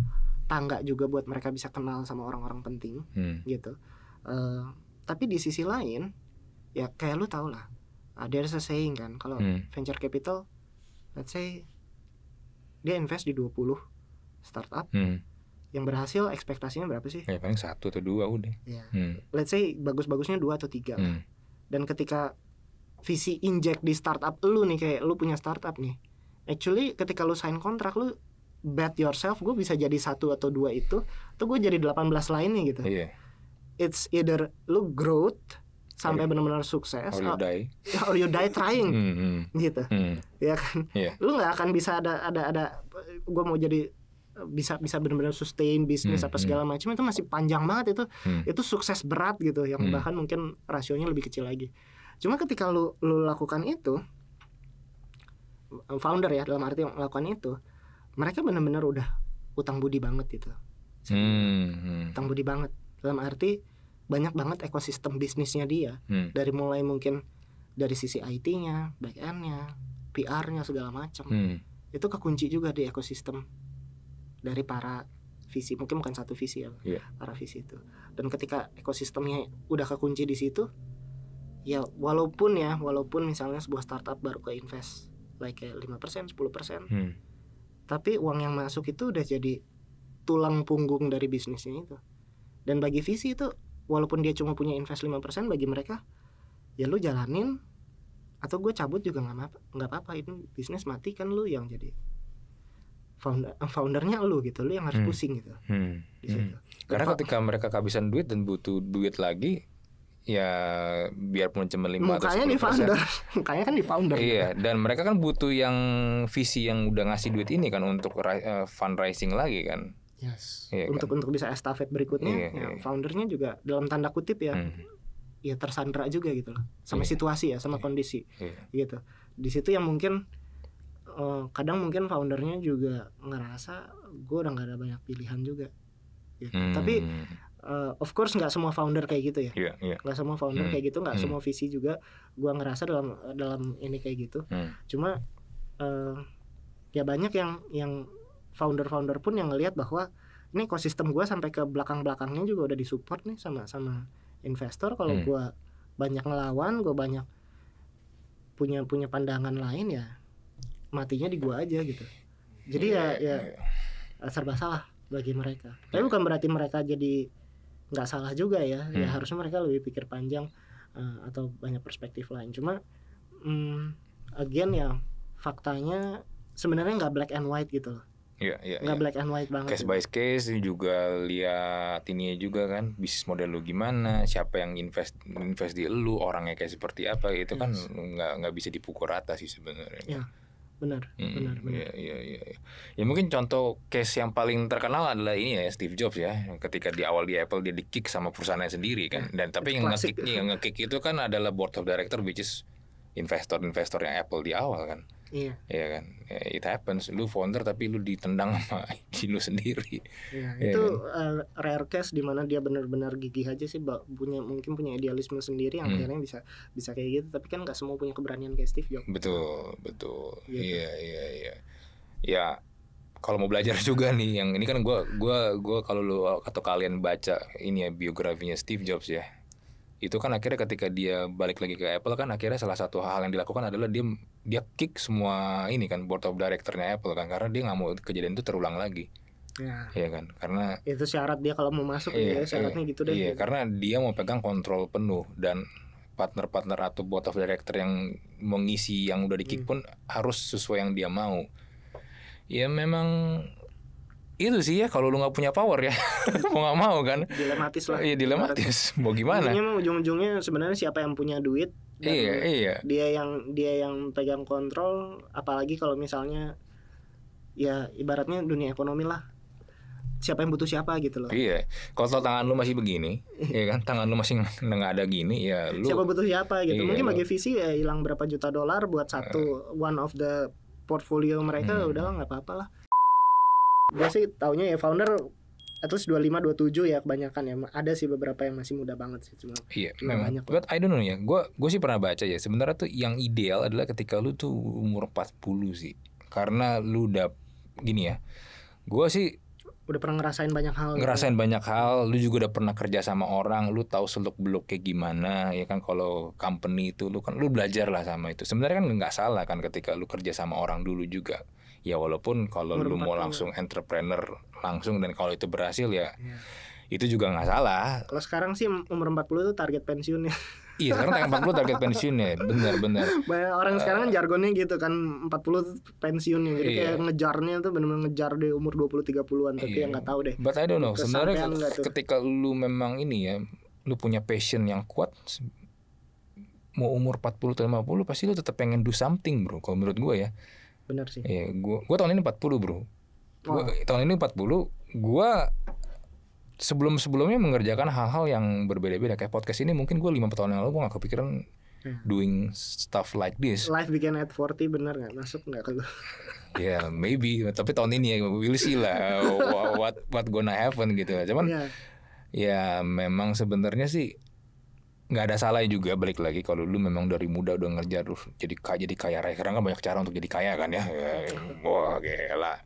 tangga juga buat mereka bisa kenal sama orang-orang penting hmm. gitu. Uh, tapi di sisi lain ya kayak lu tau lah ada eh, a saying kan kalau hmm. venture capital let's say dia invest di 20 startup hmm. yang berhasil ekspektasinya berapa sih? Ya paling satu atau dua udah. Ya. Hmm. Let's say bagus-bagusnya dua atau tiga hmm. lah dan ketika visi inject di startup lu nih kayak lu punya startup nih actually ketika lu sign kontrak lu bet yourself gue bisa jadi satu atau dua itu tuh gue jadi 18 lainnya gitu yeah. it's either lu growth sampai iya. benar-benar sukses or you uh, die *laughs* or you die trying mm -hmm. gitu mm. ya kan yeah. lu nggak akan bisa ada ada ada gue mau jadi bisa bisa benar-benar sustain bisnis hmm, apa hmm. segala macam itu masih panjang banget itu hmm. itu sukses berat gitu yang hmm. bahkan mungkin rasionya lebih kecil lagi cuma ketika lu lu lakukan itu founder ya dalam arti melakukan itu mereka benar-benar udah utang budi banget gitu hmm, hmm. utang budi banget dalam arti banyak banget ekosistem bisnisnya dia hmm. dari mulai mungkin dari sisi IT-nya back end-nya PR-nya segala macam hmm. itu kekunci juga di ekosistem dari para visi mungkin bukan satu visi ya yeah. para visi itu dan ketika ekosistemnya udah kekunci di situ ya walaupun ya walaupun misalnya sebuah startup baru ke invest like kayak lima persen sepuluh persen hmm. tapi uang yang masuk itu udah jadi tulang punggung dari bisnisnya itu dan bagi visi itu walaupun dia cuma punya invest lima persen bagi mereka ya lu jalanin atau gue cabut juga nggak apa nggak apa-apa ini bisnis mati kan lu yang jadi founder eh, foundernya lu gitu lu yang harus hmm. pusing gitu hmm. Hmm. karena ketika mereka kehabisan duit dan butuh duit lagi ya biarpun cuma lima atau sepuluh founder *laughs* mukanya kan di founder iya gitu. dan mereka kan butuh yang visi yang udah ngasih duit ini kan untuk eh, fundraising lagi kan yes iya, kan? untuk kan? untuk bisa estafet berikutnya iya, ya, iya. foundernya juga dalam tanda kutip ya hmm. ya tersandra juga gitu loh sama iya. situasi ya sama iya. kondisi iya. gitu di situ yang mungkin uh, kadang mungkin foundernya juga ngerasa gue udah gak ada banyak pilihan juga ya. Kan? hmm. tapi uh, eh, of course nggak semua founder kayak gitu ya iya, iya. nggak yeah, yeah. semua founder hmm. kayak gitu nggak hmm. semua visi juga gue ngerasa dalam dalam ini kayak gitu hmm. cuma uh, ya banyak yang yang founder-founder pun yang ngelihat bahwa ini ekosistem gue sampai ke belakang-belakangnya juga udah disupport nih sama sama investor kalau hmm. gue banyak ngelawan gue banyak punya punya pandangan lain ya matinya di gua aja gitu jadi yeah, ya iya, ya iya. Eh, serba salah bagi mereka tapi bukan berarti mereka jadi nggak salah juga ya, ya hmm. ya harusnya mereka lebih pikir panjang uh, atau banyak perspektif lain cuma um, again ya faktanya sebenarnya nggak black and white gitu loh Iya, iya. Nggak iya. black and white banget. Case gitu. by case juga lihat ini juga kan bisnis model lu gimana, siapa yang invest invest di lu, orangnya kayak seperti apa, itu kan yes. kan nggak nggak bisa dipukul rata sih sebenarnya. Ya benar hmm, benar benar ya, ya, ya. ya mungkin contoh case yang paling terkenal adalah ini ya Steve Jobs ya ketika di awal di Apple dia di kick sama perusahaannya sendiri kan ya, dan tapi yang ngekick yang ngekick itu kan adalah board of director which is investor-investor yang Apple di awal kan Iya. Iya kan. Ya, it happens. Lu founder tapi lu ditendang *laughs* sama IG lu sendiri. Iya, ya itu kan? uh, rare case dimana dia benar-benar gigih aja sih punya mungkin punya idealisme sendiri yang hmm. akhirnya bisa bisa kayak gitu, tapi kan nggak semua punya keberanian kayak Steve Jobs. Betul, betul. Iya, iya, kan? iya, iya. Ya, kalau mau belajar *laughs* juga nih yang ini kan gue gua gua kalau lu atau kalian baca ini ya biografinya Steve Jobs ya. Itu kan akhirnya ketika dia balik lagi ke Apple kan akhirnya salah satu hal yang dilakukan adalah dia dia kick semua ini kan board of directornya Apple kan karena dia nggak mau kejadian itu terulang lagi. Ya. Iya kan, karena itu syarat dia kalau mau masuk iya, ya iya, syaratnya iya, gitu deh. Iya, gitu. karena dia mau pegang kontrol penuh dan partner-partner atau board of director yang mengisi yang udah di kick hmm. pun harus sesuai yang dia mau. Ya memang itu sih ya kalau lu nggak punya power ya *laughs* mau nggak mau kan dilematis lah iya dilematis mau gimana ujung-ujungnya sebenarnya siapa yang punya duit iya iya dia yang dia yang pegang kontrol apalagi kalau misalnya ya ibaratnya dunia ekonomi lah siapa yang butuh siapa gitu loh. Iya. Kalau tangan lu masih begini, *laughs* ya kan? Tangan lu masih *laughs* nggak ada gini, ya lu Siapa butuh siapa gitu. Iya, Mungkin bagi visi ya hilang berapa juta dolar buat satu uh, one of the portfolio mereka hmm. udah nggak apa-apa lah. Gue sih taunya ya founder at least 25 27 ya kebanyakan ya. Ada sih beberapa yang masih muda banget sih cuma. Iya, memang. Banyak. But I don't know ya. Gua gue sih pernah baca ya. Sebenarnya tuh yang ideal adalah ketika lu tuh umur 40 sih. Karena lu udah gini ya. Gua sih udah pernah ngerasain banyak hal gitu. ngerasain gitu. banyak hal lu juga udah pernah kerja sama orang lu tahu seluk beluk kayak gimana ya kan kalau company itu lu kan lu belajar lah sama itu sebenarnya kan nggak salah kan ketika lu kerja sama orang dulu juga ya walaupun kalau lu mau langsung ya. entrepreneur langsung dan kalau itu berhasil ya, ya. itu juga nggak salah. Kalau sekarang sih umur 40 itu target pensiunnya. *laughs* iya sekarang target 40 target pensiunnya bener bener banyak orang uh, sekarang kan eh. jargonnya gitu kan 40 pensiunnya jadi iya. kayak ngejarnya tuh bener benar ngejar di umur 20-30an tapi ya iya. yang nggak tahu deh but I don't know sebenarnya ketika lu memang ini ya lu punya passion yang kuat mau umur 40 atau 50 pasti lu tetap pengen do something bro kalau menurut gue ya benar sih iya gua gua tahun ini 40 bro gua, tahun ini 40 gua sebelum sebelumnya mengerjakan hal-hal yang berbeda-beda kayak podcast ini mungkin gua lima tahun yang lalu gua gak kepikiran yeah. Hmm. doing stuff like this life began at 40 bener gak? masuk nggak kalau *laughs* ya yeah, maybe tapi tahun ini ya we'll see lah *laughs* what what gonna happen gitu cuman yeah. ya memang sebenarnya sih nggak ada salahnya juga balik lagi kalau lu memang dari muda udah ngerja lu jadi kaya jadi kaya raya sekarang kan banyak cara untuk jadi kaya kan ya eh, wah gila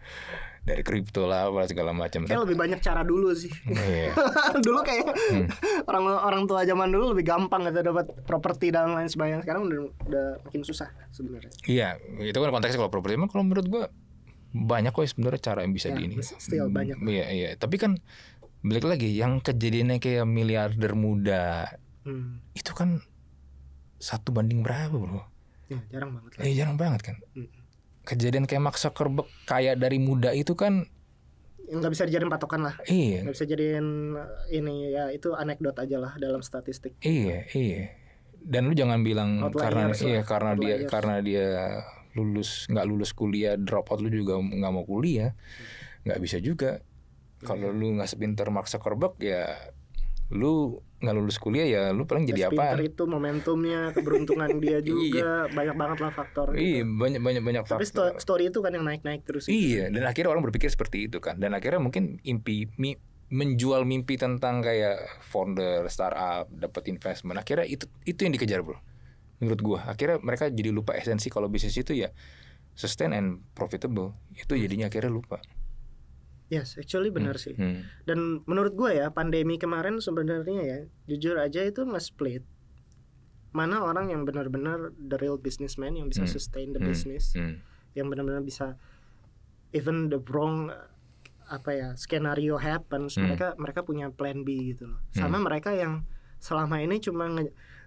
dari kripto lah apa segala macam kan lebih banyak cara dulu sih iya. *laughs* dulu kayak hmm. orang orang tua zaman dulu lebih gampang gitu dapat properti dan lain sebagainya sekarang udah, udah makin susah sebenarnya iya itu kan konteksnya kalau properti emang kalau menurut gua banyak kok ya sebenarnya cara yang bisa yeah, di ini still banyak iya iya tapi kan balik lagi yang kejadiannya kayak miliarder muda hmm. itu kan satu banding berapa bro? Ya, jarang banget. Lah. Eh, jarang banget kan. Hmm. Kejadian kayak maksa kerbek kayak dari muda itu kan nggak bisa dijadiin patokan lah. Iya. Nggak bisa jadiin eh, ini ya itu anekdot aja lah dalam statistik. Iya iya. Dan lu jangan bilang Outliers karena lah. iya karena Outliers. dia karena dia lulus nggak lulus kuliah drop out lu juga nggak mau kuliah hmm. nggak hmm. bisa juga. Kalau iya. lu nggak sepinter maksa kerbek ya lu nggak lulus kuliah ya lu paling jadi apa? itu momentumnya keberuntungan dia *laughs* iya. juga iya. banyak banget lah faktor. Iya, gitu. banyak banyak banyak Tapi faktor. Tapi story itu kan yang naik naik terus. Gitu. Iya gitu. dan akhirnya orang berpikir seperti itu kan dan akhirnya mungkin impi mi, menjual mimpi tentang kayak founder startup dapat investment akhirnya itu itu yang dikejar bro menurut gua akhirnya mereka jadi lupa esensi kalau bisnis itu ya sustain and profitable itu jadinya akhirnya lupa. Yes, actually benar hmm. sih. Hmm. Dan menurut gue ya, pandemi kemarin sebenarnya ya, jujur aja itu nge-split. Mana orang yang benar-benar the real businessman yang bisa hmm. sustain the hmm. business, hmm. yang benar-benar bisa even the wrong apa ya skenario happen, hmm. mereka mereka punya plan B gitu loh. Hmm. Sama mereka yang selama ini cuma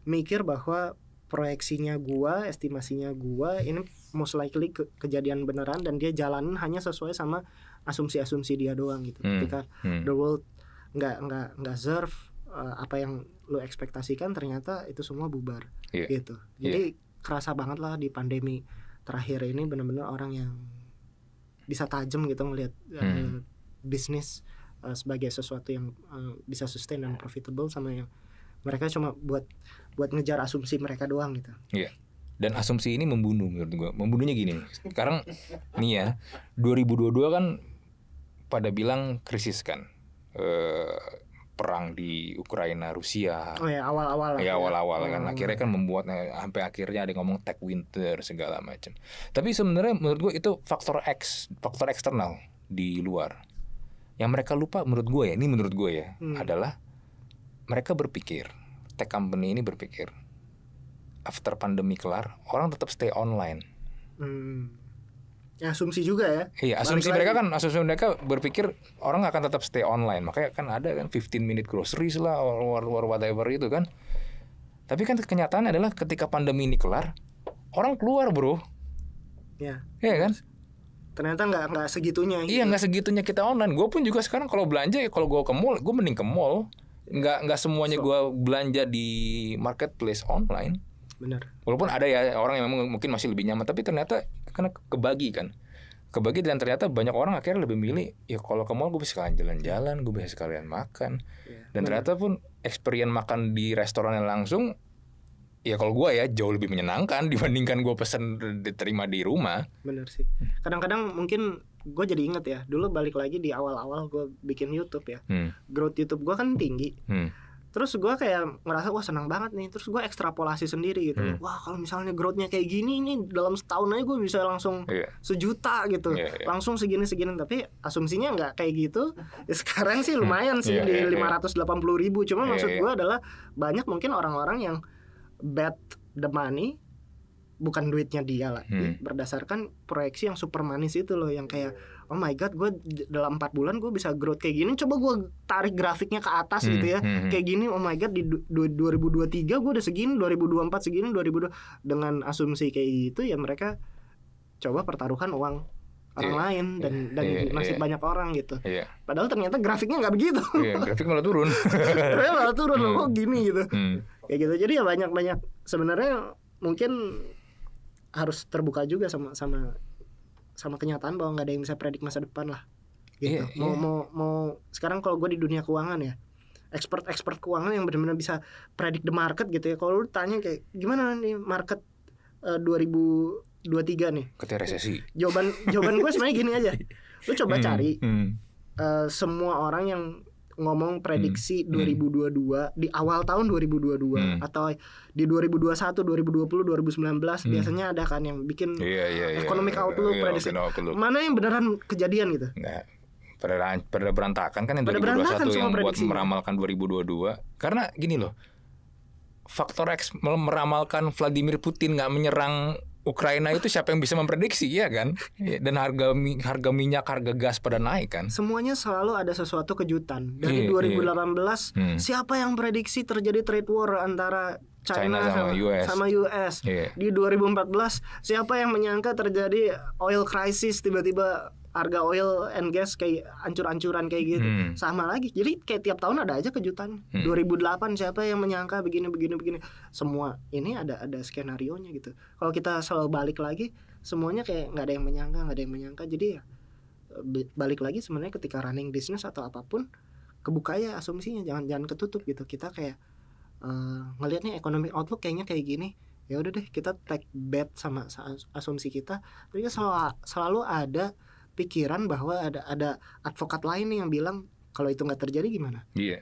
mikir bahwa proyeksinya gua, estimasinya gua, ini most likely ke kejadian beneran dan dia jalan hanya sesuai sama asumsi-asumsi dia doang gitu. Hmm. Ketika hmm. the world nggak nggak nggak serve uh, apa yang lo ekspektasikan ternyata itu semua bubar yeah. gitu. Iya. Jadi yeah. kerasa banget lah di pandemi terakhir ini benar-benar orang yang bisa tajam gitu melihat eh, hmm. uh, bisnis uh, sebagai sesuatu yang uh, bisa sustain dan profitable sama yang mereka cuma buat buat ngejar asumsi mereka doang gitu. Iya. dan asumsi ini membunuh menurut gue membunuhnya gini sekarang nih ya 2022 kan pada bilang krisis kan e, perang di Ukraina Rusia oh ya awal-awal ya, ya awal-awal ya. kan hmm. akhirnya kan membuat sampai akhirnya ada ngomong tech winter segala macam tapi sebenarnya menurut gue itu faktor X faktor eksternal di luar yang mereka lupa menurut gue ya ini menurut gue ya hmm. adalah mereka berpikir tech company ini berpikir after pandemi kelar orang tetap stay online hmm asumsi juga ya. Iya, asumsi Balik mereka lagi. kan asumsi mereka berpikir orang akan tetap stay online. Makanya kan ada kan 15 minute groceries lah or, or whatever itu kan. Tapi kan kenyataan adalah ketika pandemi ini kelar, orang keluar, Bro. Iya. Iya kan? Ternyata nggak nggak segitunya. Gitu. Iya, nggak segitunya kita online. Gue pun juga sekarang kalau belanja ya kalau gue ke mall, gue mending ke mall. Nggak nggak semuanya so. gue belanja di marketplace online. Benar. Walaupun ada ya orang yang mungkin masih lebih nyaman, tapi ternyata karena kebagi kan kebagi dan ternyata banyak orang akhirnya lebih milih ya kalau ke mall gue bisa sekalian jalan-jalan gue bisa sekalian makan iya, dan ternyata pun experience makan di restoran yang langsung ya kalau gue ya jauh lebih menyenangkan *laughs* dibandingkan gue pesen diterima di rumah Benar sih kadang-kadang mungkin gue jadi inget ya dulu balik lagi di awal-awal gue bikin YouTube ya hmm. growth YouTube gue kan tinggi hmm terus gue kayak ngerasa wah senang banget nih terus gue ekstrapolasi sendiri gitu hmm. wah kalau misalnya growthnya kayak gini ini dalam setahun aja gue bisa langsung yeah. sejuta gitu yeah, yeah. langsung segini segini tapi asumsinya nggak kayak gitu ya, sekarang sih hmm. lumayan sih yeah, di iya, iya. lima ratus delapan puluh ribu cuma yeah, maksud iya. gue yeah. adalah banyak mungkin orang-orang yang bet the money bukan duitnya dia lah hmm. berdasarkan proyeksi yang super manis itu loh yang kayak oh my god gue dalam empat bulan gue bisa growth kayak gini coba gue tarik grafiknya ke atas hmm, gitu ya hmm, hmm. kayak gini oh my god di 2023 gue udah segini 2024 segini dua dengan asumsi kayak gitu ya mereka coba pertaruhan uang orang yeah, lain dan yeah, dan yeah, nasib yeah. Iya. banyak orang gitu. Yeah. Padahal ternyata grafiknya nggak begitu. yeah, grafik malah turun. Ternyata *laughs* malah turun loh, hmm. gini gitu. Hmm. Kayak gitu. Jadi ya banyak-banyak sebenarnya mungkin harus terbuka juga sama sama sama kenyataan bahwa nggak ada yang bisa predik masa depan lah iya, gitu yeah, mau yeah. mau mau sekarang kalau gue di dunia keuangan ya expert expert keuangan yang benar-benar bisa predik the market gitu ya kalau lu tanya kayak gimana nih market eh, uh, 2023 nih ketika resesi jawaban jawaban gue sebenarnya gini aja *laughs* lu coba hmm, cari hmm. Uh, semua orang yang ngomong prediksi hmm. 2022 hmm. di awal tahun 2022 hmm. atau di 2021, 2020, 2019 hmm. biasanya ada kan yang bikin yeah, yeah, yeah, economic yeah, outlook yeah, prediksi. Outlook. Mana yang beneran kejadian gitu? Nah, pada berantakan kan yang pada 2021 yang buat meramalkan 2022 karena gini loh. Faktor X meramalkan Vladimir Putin nggak menyerang Ukraina itu siapa yang bisa memprediksi ya kan? Iya. Iya, dan harga harga minyak, harga gas pada naik kan? Semuanya selalu ada sesuatu kejutan. Dari yeah, 2018 yeah. Hmm. siapa yang prediksi terjadi trade war antara China, China sama, sama US. Sama US. Yeah. Di 2014 siapa yang menyangka terjadi oil crisis tiba-tiba harga oil and gas kayak ancur-ancuran kayak gitu. Hmm. Sama lagi. Jadi kayak tiap tahun ada aja kejutannya. Hmm. 2008 siapa yang menyangka begini begini begini. Semua ini ada ada skenario-nya gitu. Kalau kita selalu balik lagi semuanya kayak nggak ada yang menyangka, nggak ada yang menyangka. Jadi ya balik lagi sebenarnya ketika running business atau apapun kebuka ya asumsinya jangan jangan ketutup gitu. Kita kayak uh, ngelihatnya ekonomi economic outlook kayaknya kayak gini ya udah deh kita take bet sama asumsi kita tapi kan selalu selalu ada pikiran bahwa ada ada advokat lain nih yang bilang kalau itu nggak terjadi gimana? Iya. Yeah.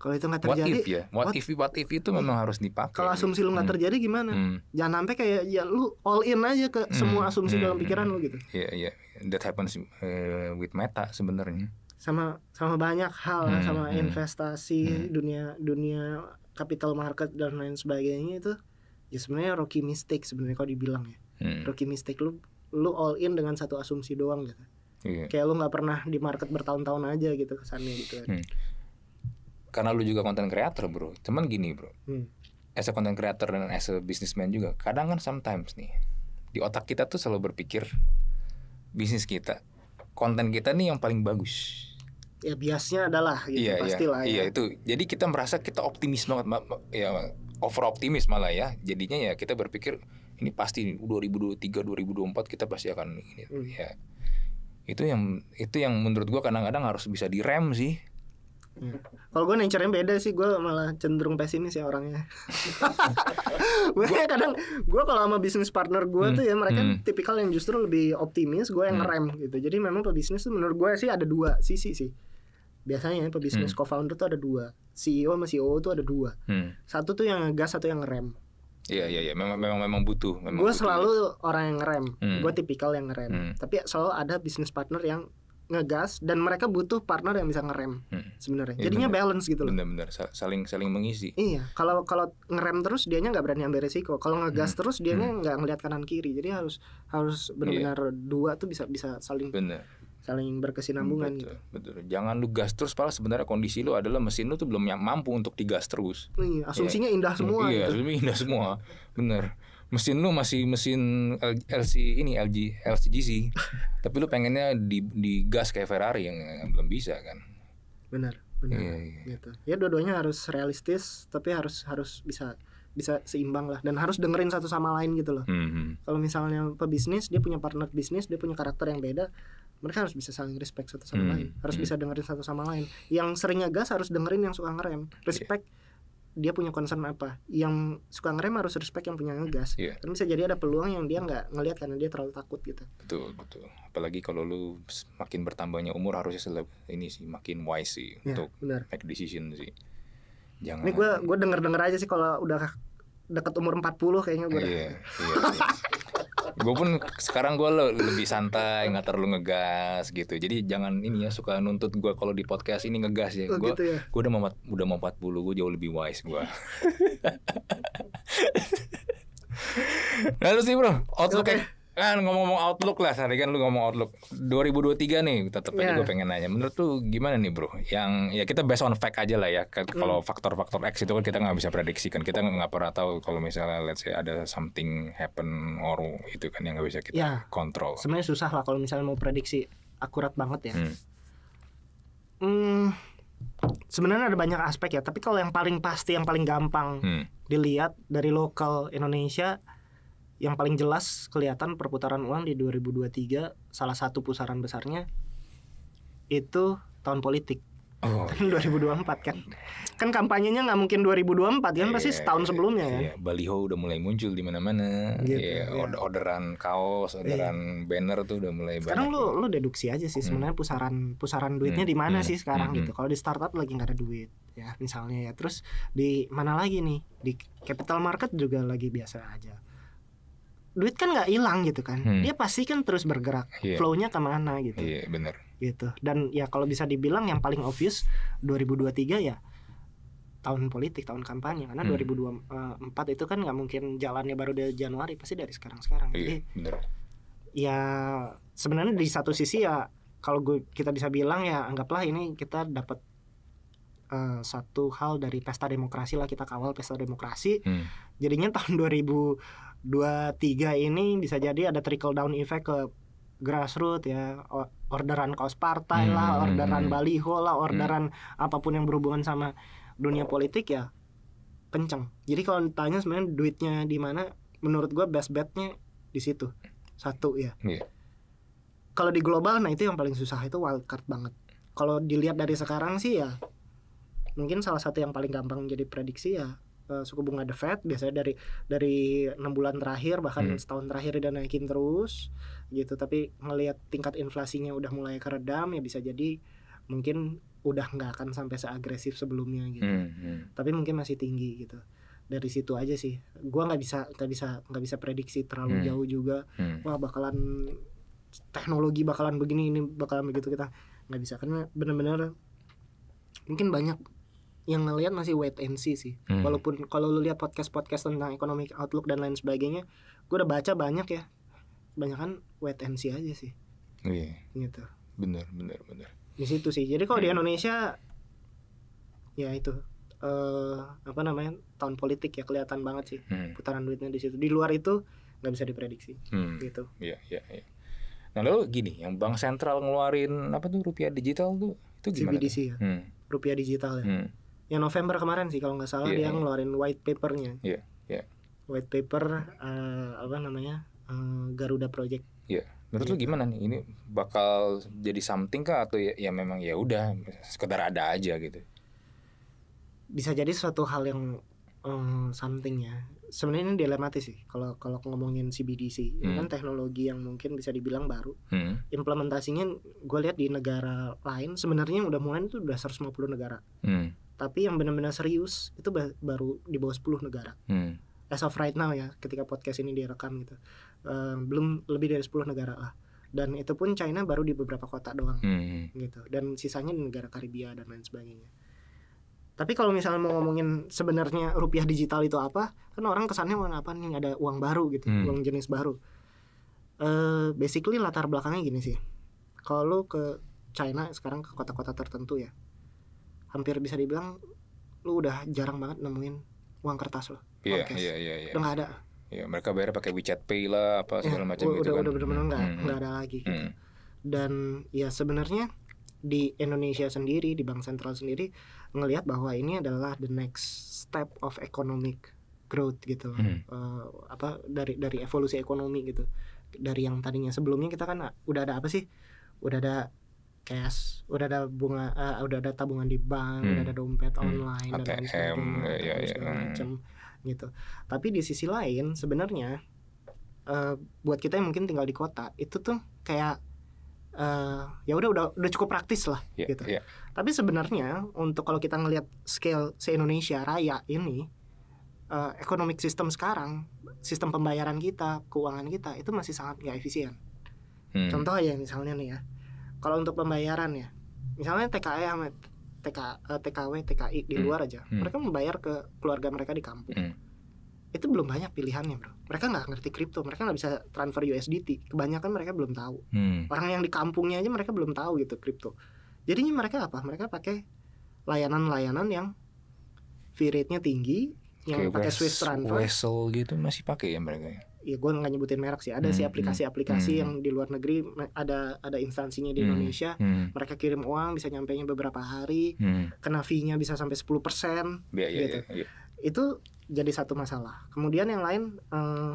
Kalau itu nggak terjadi, what if ya? What, what if what if itu memang harus dipakai. Kalau asumsi lu nggak hmm. terjadi gimana? Hmm. Jangan sampai kayak ya lu all in aja ke hmm. semua asumsi hmm. dalam pikiran hmm. lu gitu. Iya yeah, iya, yeah. that happens uh, with meta sebenarnya. Sama sama banyak hal hmm. sama hmm. investasi hmm. dunia dunia capital market dan lain sebagainya itu ya sebenarnya rocky mistake sebenarnya kalau dibilang ya. Hmm. Rocky mistake lu lu all in dengan satu asumsi doang gitu yeah. kayak lu nggak pernah di market bertahun-tahun aja gitu kesannya gitu hmm. karena lu juga konten creator bro cuman gini bro hmm. as a content creator dan as a businessman juga kadang kan sometimes nih di otak kita tuh selalu berpikir bisnis kita konten kita nih yang paling bagus ya biasnya adalah gitu iya, iya. pastilah iya, ya. iya itu jadi kita merasa kita optimis banget ya over optimis malah ya jadinya ya kita berpikir ini pasti nih 2023 2024 kita pasti akan ini hmm. ya itu yang itu yang menurut gua kadang-kadang harus bisa direm sih Hmm. Kalau gue nature beda sih, gue malah cenderung pesimis ya orangnya. *laughs* gue kadang gue kalau sama bisnis partner gue hmm. tuh ya mereka hmm. tipikal yang justru lebih optimis, gue yang hmm. rem gitu. Jadi memang pebisnis tuh menurut gue sih ada dua sisi sih. Biasanya pebisnis hmm. co-founder tuh ada dua, CEO sama CEO tuh ada dua. Hmm. Satu tuh yang ngegas, satu yang rem. Iya iya iya memang memang memang butuh. gue selalu orang yang ngerem. Hmm. Gue tipikal yang ngerem. Hmm. Tapi selalu ada bisnis partner yang ngegas dan mereka butuh partner yang bisa ngerem hmm. sebenarnya. Ya, Jadinya bener. balance gitu loh. Bener bener saling saling mengisi. Iya. Kalau kalau ngerem terus dianya nggak berani ambil resiko. Kalau hmm. ngegas hmm. terus dianya hmm. nggak hmm. ngelihat kanan kiri. Jadi harus harus benar-benar iya. dua tuh bisa bisa saling. Bener saling berkesinambungan betul, gitu. Betul. Jangan lu gas terus padahal sebenarnya kondisi lu adalah mesin lu tuh belum mampu untuk digas terus. Iya, iya. asumsinya ya. indah semua Iya, gitu. asumsinya indah semua. Bener. Mesin lu masih mesin LC ini LG LCGC. *laughs* tapi lu pengennya di di gas kayak Ferrari yang, yang belum bisa kan. Benar, benar. Iya, iya. Gitu. Ya dua-duanya harus realistis tapi harus harus bisa bisa seimbang lah dan harus dengerin satu sama lain gitu loh. Mm-hmm. Kalau misalnya pebisnis dia punya partner bisnis, dia punya karakter yang beda, mereka harus bisa saling respect satu sama mm-hmm. lain, harus mm-hmm. bisa dengerin satu sama lain. Yang seringnya gas harus dengerin yang suka ngerem. Iya. Respect yeah dia punya concern apa yang suka ngerem harus respect yang punya ngegas yeah. Tapi bisa jadi ada peluang yang dia nggak ngelihat karena dia terlalu takut gitu betul betul apalagi kalau lu makin bertambahnya umur harusnya seleb ini sih makin wise sih yeah, untuk bener. make decision sih jangan ini gue gue denger denger aja sih kalau udah dekat umur 40 kayaknya gue. Iya, iya, iya, gue pun sekarang gue lo lebih santai, nggak terlalu ngegas gitu. Jadi jangan ini ya suka nuntut gue kalau di podcast ini ngegas ya. Oh, gue gitu ya? udah mau udah mau 40, gue jauh lebih wise gue. *laughs* Lalu sih bro, outlook okay kan ngomong-ngomong outlook lah tadi kan lu ngomong outlook 2023 nih tetap yeah. aja gue iya. pengen nanya menurut tuh gimana nih bro yang ya kita based on fact aja lah ya kan hmm. kalau mm. faktor-faktor X itu kan kita nggak bisa prediksi kan kita nggak pernah tahu kalau misalnya let's say ada something happen or itu kan yang nggak bisa kita yeah. kontrol sebenarnya susah lah kalau misalnya mau prediksi akurat banget ya hmm. Hmm, sebenarnya ada banyak aspek ya tapi kalau yang paling pasti yang paling gampang hmm. dilihat dari lokal Indonesia yang paling jelas kelihatan perputaran uang di 2023 salah satu pusaran besarnya itu tahun politik. Oh, kan iya. 2024 kan. Kan kampanyenya nggak mungkin 2024 kan yeah, pasti setahun sebelumnya yeah. ya. Iya, baliho udah mulai muncul di mana-mana. Gitu, yeah, iya, iya. yeah. orderan kaos, orderan yeah. banner tuh udah mulai Sekarang banyak. lu lu deduksi aja sih hmm. sebenarnya pusaran pusaran duitnya hmm. di mana hmm. sih hmm, sekarang hmm. gitu. Hmm. Kalau di startup lagi nggak ada duit ya misalnya ya. Terus di mana lagi nih? Di capital market juga lagi biasa aja duit kan nggak hilang gitu kan hmm. dia pasti kan terus bergerak yeah. flownya kemana gitu iya yeah, benar gitu dan ya kalau bisa dibilang yang paling obvious 2023 ya tahun politik tahun kampanye karena hmm. 2024 itu kan nggak mungkin jalannya baru dari Januari pasti dari sekarang sekarang iya, yeah, jadi bener. ya sebenarnya di satu sisi ya kalau gue kita bisa bilang ya anggaplah ini kita dapat Uh, satu hal dari pesta demokrasi lah kita kawal pesta demokrasi hmm. jadinya tahun 2000 dua tiga ini bisa jadi ada trickle down effect ke grassroots ya orderan kaos partai hmm. lah orderan hmm. baliho lah hmm. orderan hmm. apapun yang berhubungan sama dunia politik ya kenceng jadi kalau ditanya sebenarnya duitnya di mana menurut gue best betnya di situ satu ya yeah. kalau di global nah itu yang paling susah itu wild card banget kalau dilihat dari sekarang sih ya mungkin salah satu yang paling gampang jadi prediksi ya Eh, suku bunga the Fed biasanya dari dari enam bulan terakhir bahkan hmm. setahun terakhir dan naikin terus gitu tapi melihat tingkat inflasinya udah mulai keredam ya bisa jadi mungkin udah nggak akan sampai seagresif sebelumnya gitu hmm, hmm. tapi mungkin masih tinggi gitu dari situ aja sih gua nggak bisa nggak bisa nggak bisa prediksi terlalu hmm. jauh juga hmm. wah bakalan teknologi bakalan begini ini bakalan begitu kita nggak bisa karena benar-benar mungkin banyak yang ngelihat masih wait and see sih. Hmm. Walaupun kalau lu lihat podcast-podcast tentang economic outlook dan lain sebagainya, gue udah baca banyak ya. Banyak kan wait and see aja sih. Iya. Yeah. Gitu. Bener, bener, bener. Di situ sih. Jadi kalau hmm. di Indonesia, ya itu uh, apa namanya tahun politik ya kelihatan banget sih hmm. putaran duitnya di situ. Di luar itu nggak bisa diprediksi. Hmm. Gitu. Iya, iya, iya. Nah lalu gini, yang bank sentral ngeluarin apa tuh rupiah digital tuh itu gimana? CBDC tuh? ya. Hmm. Rupiah digital ya. Hmm yang November kemarin sih kalau nggak salah yeah, dia yeah. ngeluarin white papernya yeah, yeah. white paper uh, apa namanya uh, Garuda Project yeah. menurut lu gitu. gimana nih ini bakal jadi something kah atau ya, ya memang ya udah sekedar ada aja gitu bisa jadi suatu hal yang um, something ya sebenarnya ini dilematis sih kalau kalau ngomongin CBDC hmm. ini kan hmm. teknologi yang mungkin bisa dibilang baru hmm. implementasinya gue lihat di negara lain sebenarnya udah mulai itu udah 150 negara hmm tapi yang benar-benar serius itu baru di bawah 10 negara hmm. as of right now ya ketika podcast ini direkam gitu uh, belum lebih dari 10 negara lah dan itu pun China baru di beberapa kota doang hmm. gitu dan sisanya di negara Karibia dan lain sebagainya tapi kalau misalnya mau ngomongin sebenarnya rupiah digital itu apa kan orang kesannya uang apa nih ada uang baru gitu hmm. uang jenis baru uh, basically latar belakangnya gini sih kalau ke China sekarang ke kota-kota tertentu ya hampir bisa dibilang lu udah jarang banget nemuin uang kertas lo iya iya iya iya udah nggak ada Iya, mereka bayar pakai WeChat Pay lah apa iya, segala ya, macam udah, gitu udah, kan udah benar-benar nggak hmm. hmm nggak hmm. ada lagi gitu. hmm. dan ya sebenarnya di Indonesia sendiri di bank sentral sendiri ngelihat bahwa ini adalah the next step of economic growth gitu hmm. uh, apa dari dari evolusi ekonomi gitu dari yang tadinya sebelumnya kita kan ah, udah ada apa sih udah ada cash, udah ada bunga, uh, udah ada tabungan di bank, hmm. udah ada dompet hmm. online ATM, dan lain sebagainya, ya, ya, segala hmm. macam gitu. Tapi di sisi lain sebenarnya uh, buat kita yang mungkin tinggal di kota itu tuh kayak uh, ya udah udah udah cukup praktis lah yeah, gitu. Yeah. Tapi sebenarnya untuk kalau kita ngelihat scale se Indonesia raya ini uh, economic system sekarang sistem pembayaran kita keuangan kita itu masih sangat nggak efisien. Hmm. Contoh ya misalnya nih ya kalau untuk pembayaran ya misalnya TKI sama e, TK, eh, TKW TKI di hmm. luar aja hmm. mereka membayar ke keluarga mereka di kampung hmm. itu belum banyak pilihannya bro mereka nggak ngerti kripto mereka nggak bisa transfer USDT kebanyakan mereka belum tahu hmm. orang yang di kampungnya aja mereka belum tahu gitu kripto jadinya mereka apa mereka pakai layanan-layanan yang fee rate-nya tinggi yang pakai Swiss transfer. Wesel gitu masih pakai ya mereka ya? ya gue nggak nyebutin merek sih ada hmm, sih hmm, aplikasi-aplikasi hmm, yang hmm. di luar negeri ada ada instansinya di hmm, Indonesia hmm. mereka kirim uang bisa nya beberapa hari hmm. kena fee-nya bisa sampai 10% persen ya, ya, gitu ya, ya. itu jadi satu masalah kemudian yang lain eh,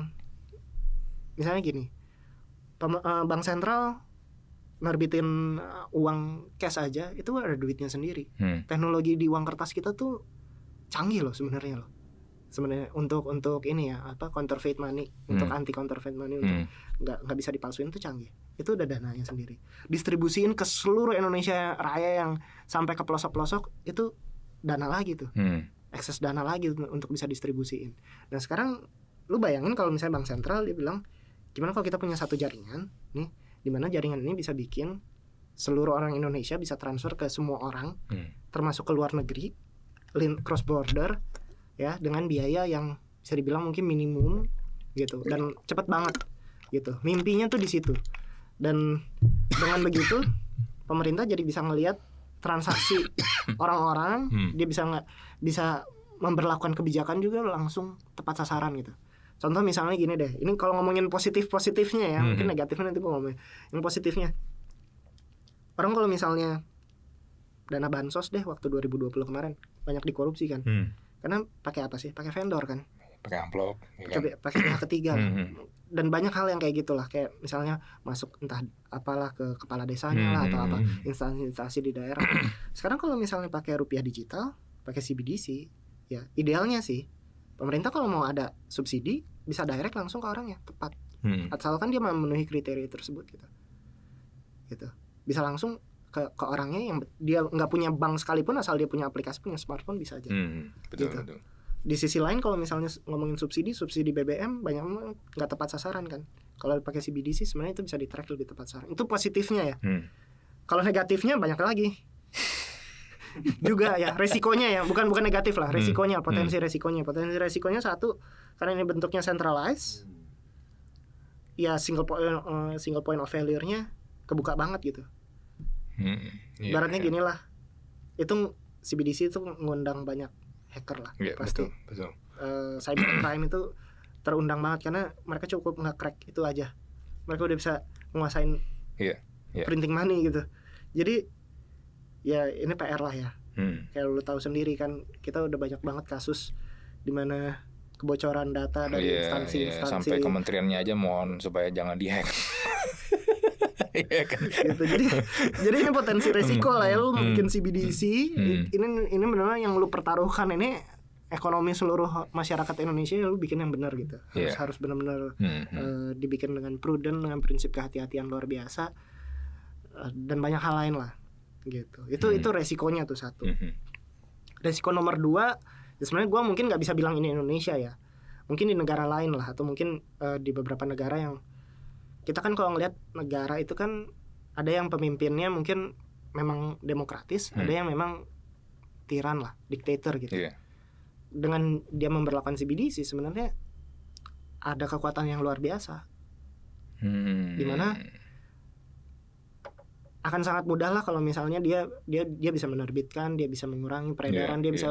misalnya gini Pem eh, bank sentral nerbitin eh, uang cash aja itu ada duitnya sendiri hmm. teknologi di uang kertas kita tuh canggih loh sebenarnya loh sebenarnya untuk untuk ini ya apa counterfeit money hmm. untuk anti counterfeit money untuk hmm. nggak nggak bisa dipalsuin itu canggih itu udah dananya sendiri distribusiin ke seluruh Indonesia raya yang sampai ke pelosok pelosok itu dana lagi tuh hmm. akses dana lagi untuk bisa distribusiin nah sekarang lu bayangin kalau misalnya bank sentral dia bilang gimana kalau kita punya satu jaringan nih di mana jaringan ini bisa bikin seluruh orang Indonesia bisa transfer ke semua orang, hmm. termasuk ke luar negeri, cross border, ya dengan biaya yang bisa dibilang mungkin minimum gitu dan iya. cepet banget gitu mimpinya tuh di situ dan dengan begitu pemerintah jadi bisa ngelihat transaksi *coughs* orang-orang hmm. dia bisa nggak bisa memperlakukan kebijakan juga langsung tepat sasaran gitu contoh misalnya gini deh ini kalau ngomongin positif positifnya ya hmm. mungkin negatifnya nanti gue ngomongin yang positifnya orang kalau misalnya dana bansos deh waktu 2020 kemarin banyak dikorupsi kan hmm karena pakai apa sih pakai vendor kan pakai amplop ya kan? pakai pihak ketiga hmm, hmm. dan banyak hal yang kayak gitulah kayak misalnya masuk entah apalah ke kepala desanya hmm, lah atau apa instansi-instansi di daerah sekarang kalau misalnya pakai rupiah digital pakai CBDC ya idealnya sih pemerintah kalau mau ada subsidi bisa direct langsung ke orangnya tepat hmm. asalkan dia memenuhi kriteria tersebut gitu gitu bisa langsung ke ke orangnya yang dia nggak punya bank sekalipun asal dia punya aplikasi punya smartphone bisa aja hmm, hmm. betul, gitu. betul. di sisi lain kalau misalnya ngomongin subsidi subsidi BBM banyak nggak tepat sasaran kan kalau pakai CBDC sebenarnya itu bisa di track lebih tepat sasaran itu positifnya ya hmm. kalau negatifnya banyak lagi *laughs* juga ya resikonya ya bukan bukan negatif lah hmm. resikonya hmm. potensi hmm. resikonya potensi resikonya satu karena ini bentuknya centralized hmm. ya single point eh, eh, single point of failure-nya kebuka banget gitu hmm, iya, baratnya yeah. gini lah itu CBDC itu ngundang banyak hacker lah yeah, pasti betul, betul. Uh, cyber *clears throat* itu terundang banget karena mereka cukup nggak crack itu aja mereka udah bisa menguasain yeah, yeah. printing money gitu jadi ya ini PR lah ya hmm. kayak lu tahu sendiri kan kita udah banyak banget kasus di mana kebocoran data dari iya, instansi-instansi yeah, yeah. sampai kementeriannya aja mohon supaya jangan dihack *laughs* Iya kan? gitu. Jadi jadi ini potensi hmm, resiko lah ya lu hmm. bikin CBDC hmm. hmm. ini ini benar yang lu pertaruhkan ini ekonomi seluruh masyarakat Indonesia ya lu bikin yang benar gitu. Harus yeah. harus benar-benar hmm. uh, dibikin dengan prudent dengan prinsip kehati-hatian luar biasa uh, dan banyak hal lain lah gitu. Itu itu resikonya tuh satu. Resiko nomor dua ya sebenarnya gue mungkin nggak bisa bilang ini Indonesia ya mungkin di negara lain lah atau mungkin uh, di beberapa negara yang kita kan kalau ngelihat negara itu kan ada yang pemimpinnya mungkin memang demokratis, hmm. ada yang memang tiran lah, diktator gitu. Yeah. Dengan dia memperlakukan CBDC sebenarnya ada kekuatan yang luar biasa. Hmm. Dimana akan sangat mudah lah kalau misalnya dia dia dia bisa menerbitkan, dia bisa mengurangi peredaran, yeah, dia iya. bisa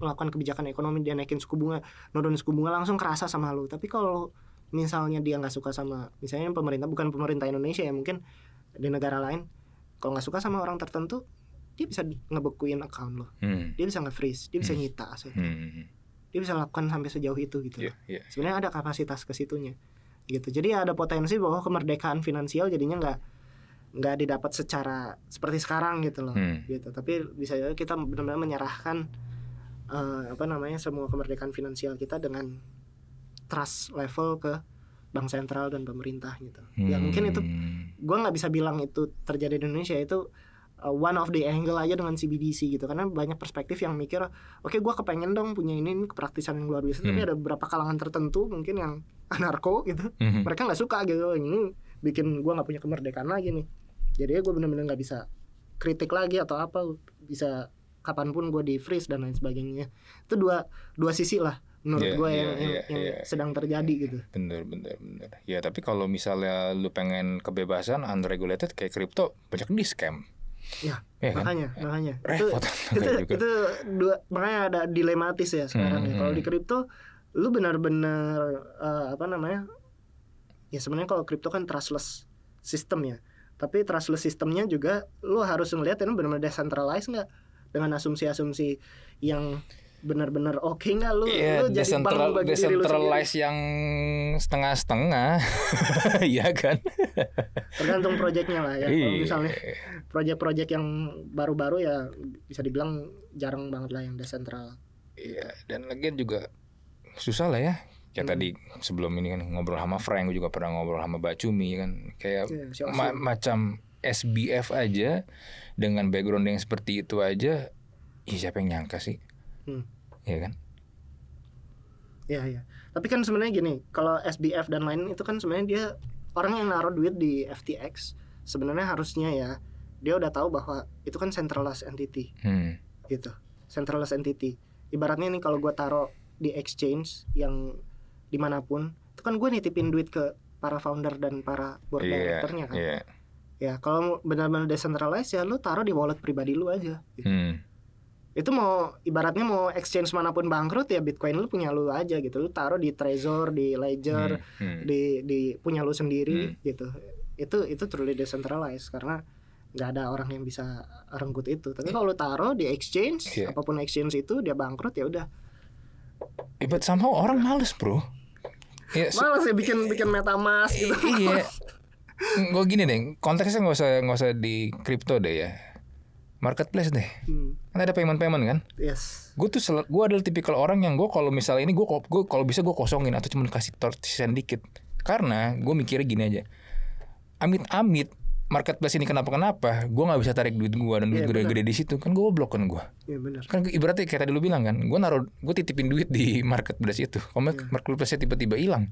melakukan kebijakan ekonomi, dia naikin suku bunga, nodon suku bunga langsung kerasa sama lu. Tapi kalau misalnya dia nggak suka sama misalnya pemerintah bukan pemerintah Indonesia ya mungkin di negara lain kalau nggak suka sama orang tertentu dia bisa ngebekuin account lo hmm. dia bisa nge-freeze dia bisa hmm. nyita aset hmm. dia bisa lakukan sampai sejauh itu gitu yeah, yeah, yeah. sebenarnya ada kapasitas ke situnya gitu jadi ada potensi bahwa kemerdekaan finansial jadinya nggak nggak didapat secara seperti sekarang gitu loh hmm. gitu tapi bisa kita benar-benar menyerahkan uh, apa namanya semua kemerdekaan finansial kita dengan trust level ke bank sentral dan pemerintah gitu. Ya, hmm. Ya mungkin itu gue nggak bisa bilang itu terjadi di Indonesia itu uh, one of the angle aja dengan CBDC gitu karena banyak perspektif yang mikir oke okay, gue kepengen dong punya ini, ini kepraktisan yang luar biasa hmm. tapi ada beberapa kalangan tertentu mungkin yang *laughs* anarko gitu hmm. mereka nggak suka gitu oh, ini bikin gue nggak punya kemerdekaan lagi nih jadi ya gue bener-bener nggak bisa kritik lagi atau apa bisa kapanpun gue di freeze dan lain sebagainya itu dua dua sisi lah menurut yeah, gue yeah, yang, yeah, yang, yeah. yang iya. sedang terjadi gitu. Bener bener bener. Ya tapi kalau misalnya lu pengen kebebasan unregulated kayak kripto banyak di scam. Ya, iya kan? ya makanya kan? makanya itu *laughs* itu, juga. itu dua makanya ada dilematis ya sekarang hmm, ya. Mm-hmm. Kalau di kripto lu benar-benar uh, apa namanya ya sebenarnya kalau kripto kan trustless sistem ya tapi trustless sistemnya juga lu harus melihat ini benar-benar decentralized nggak dengan asumsi-asumsi yang benar-benar oke okay nggak lu, yeah, lu jadi decentral, bagi decentralize yang setengah-setengah *laughs* Iya kan tergantung proyeknya lah ya kalau iya. misalnya proyek-proyek yang baru-baru ya bisa dibilang jarang banget lah yang desentral iya yeah, dan lagi juga susah lah ya kayak hmm. tadi sebelum ini kan ngobrol sama Frank gue juga pernah ngobrol sama Bacumi kan kayak yeah, sure, sure. ma macam SBF aja dengan background yang seperti itu aja ya siapa yang nyangka sih hmm. ya kan ya ya tapi kan sebenarnya gini kalau SBF dan lain itu kan sebenarnya dia orang yang naruh duit di FTX sebenarnya harusnya ya dia udah tahu bahwa itu kan centralized entity hmm. gitu centralized entity ibaratnya nih kalau gue taruh di exchange yang dimanapun itu kan gue nitipin duit ke para founder dan para board yeah, directornya kan yeah. ya kalau benar-benar decentralized ya lu taruh di wallet pribadi lu aja gitu. hmm itu mau ibaratnya mau exchange manapun bangkrut ya Bitcoin lu punya lu aja gitu lu taruh di Trezor di Ledger hmm, hmm. di di punya lu sendiri hmm. gitu itu itu truly decentralized karena nggak ada orang yang bisa renggut itu tapi kalau lu taruh di exchange yeah. apapun exchange itu dia bangkrut ya udah yeah, but somehow orang males bro yeah, so, males ya bikin bikin metamask gitu iya *laughs* gue gini deh konteksnya nggak usah nggak usah di crypto deh ya marketplace deh. Hmm. Kan ada payment-payment kan? Yes. Gue tuh gue adalah tipikal orang yang gue kalau misalnya ini gue gue kalau bisa gue kosongin atau cuma kasih tortisan dikit. Karena gue mikirnya gini aja. Amit-amit marketplace ini kenapa kenapa gue nggak bisa tarik duit gue dan duit yeah, iya, gede gede di situ kan gue blok gue yeah, kan ibaratnya kayak tadi lu bilang kan gue naruh gue titipin duit di *laughs* marketplace itu kalau yeah. marketplace tiba-tiba hilang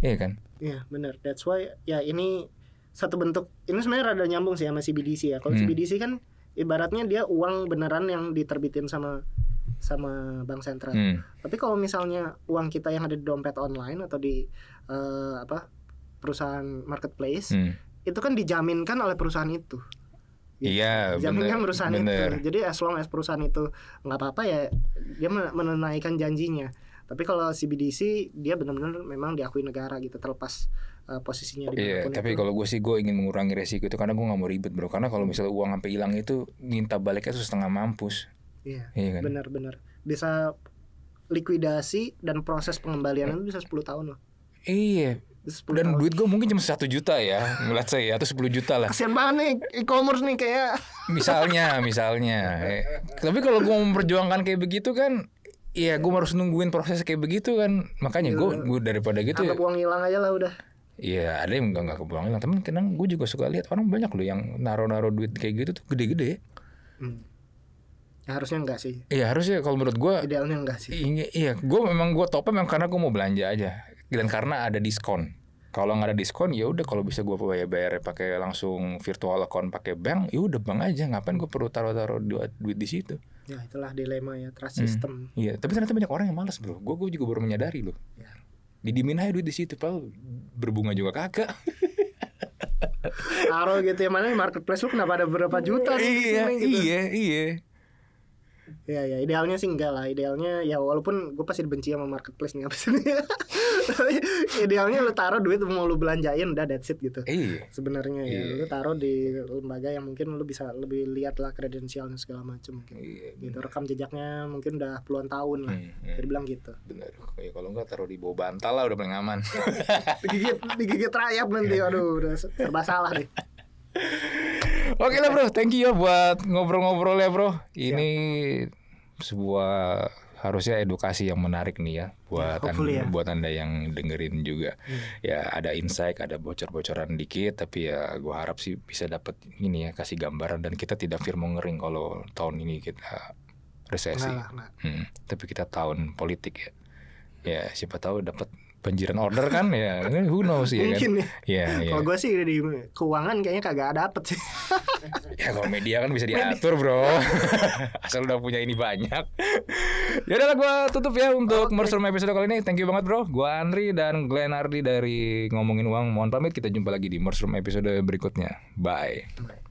iya kan iya yeah, benar that's why ya ini satu bentuk ini sebenarnya rada nyambung sih sama CBDC ya kalau hmm. CBDC kan ibaratnya dia uang beneran yang diterbitin sama sama bank sentral hmm. tapi kalau misalnya uang kita yang ada di dompet online atau di uh, apa perusahaan marketplace hmm. itu kan dijaminkan oleh perusahaan itu gitu. Iya, gitu. perusahaan bener. itu. Jadi as long as perusahaan itu nggak apa-apa ya dia menunaikan janjinya. Tapi kalau CBDC dia benar-benar memang diakui negara gitu terlepas uh, posisinya iya, di yeah, tapi kalau gue sih gue ingin mengurangi resiko itu karena gue nggak mau ribet bro karena kalau hmm. misalnya uang sampai hilang itu minta baliknya itu setengah mampus iya yeah, yeah, kan? benar bener bisa likuidasi dan proses pengembalian itu bisa 10 tahun loh iya dan tahun. duit gue mungkin cuma satu juta ya ngeliat saya atau 10 juta lah kasian banget nih e-commerce nih kayak misalnya misalnya ya. *laughs* tapi kalau gue memperjuangkan kayak begitu kan Iya, gue harus nungguin proses kayak begitu kan, makanya gue iya. gue daripada gitu. Anggap ya. uang hilang aja lah udah. Iya ada yang nggak kebuang hilang. Temen kadang gue juga suka lihat orang banyak loh yang naro-naro duit kayak gitu tuh gede-gede. Hmm. Ya, harusnya enggak sih. Iya harusnya kalau menurut gue. Idealnya enggak sih. Iya, iya gue memang gue top memang karena gue mau belanja aja dan karena ada diskon. Kalau nggak ada diskon ya udah kalau bisa gue bayar bayar pakai langsung virtual account pakai bank, ya udah bank aja ngapain gue perlu taruh-taruh duit, duit di situ. Ya itulah dilema ya trust hmm. system. Iya tapi ternyata banyak orang yang malas bro. Gue gue juga baru menyadari loh. Ya didimin aja duit di situ pal berbunga juga kagak Taruh gitu ya mana marketplace lu kenapa ada berapa juta iya gitu gitu. iya iya Iya ya idealnya sih enggak lah idealnya ya walaupun gue pasti benci sama marketplace nih apa sih *laughs* tapi idealnya lu taruh duit mau lu belanjain udah that's it gitu eh, sebenarnya ya iya. lu taruh di lembaga yang mungkin lu bisa lebih lihat lah kredensialnya segala macam mungkin iya, gitu rekam jejaknya mungkin udah puluhan tahun lah hmm, jadi hmm. bilang gitu bener ya kalau enggak taruh di bawah bantal lah udah paling aman *laughs* digigit digigit rayap nanti iya. aduh udah serba salah deh *laughs* Oke okay lah bro, thank you ya buat ngobrol-ngobrol ya bro. Ini Siap. sebuah harusnya edukasi yang menarik nih ya buat ya, ya. buat anda yang dengerin juga. Hmm. Ya ada insight, ada bocor-bocoran dikit, tapi ya gue harap sih bisa dapat ini ya kasih gambaran dan kita tidak firmo ngering kalau tahun ini kita resesi. Nah, nah. Hmm, tapi kita tahun politik ya. Ya siapa tahu dapat banjiran order kan ya who knows ya kan? mungkin kan? ya, ya kalau gue sih di keuangan kayaknya kagak dapet sih *laughs* ya kalau media kan bisa diatur bro *laughs* asal udah punya ini banyak ya udahlah gue tutup ya untuk okay. Mercer episode kali ini thank you banget bro gue Andri dan Glenn Ardi dari ngomongin uang mohon pamit kita jumpa lagi di Mercer episode berikutnya bye, bye.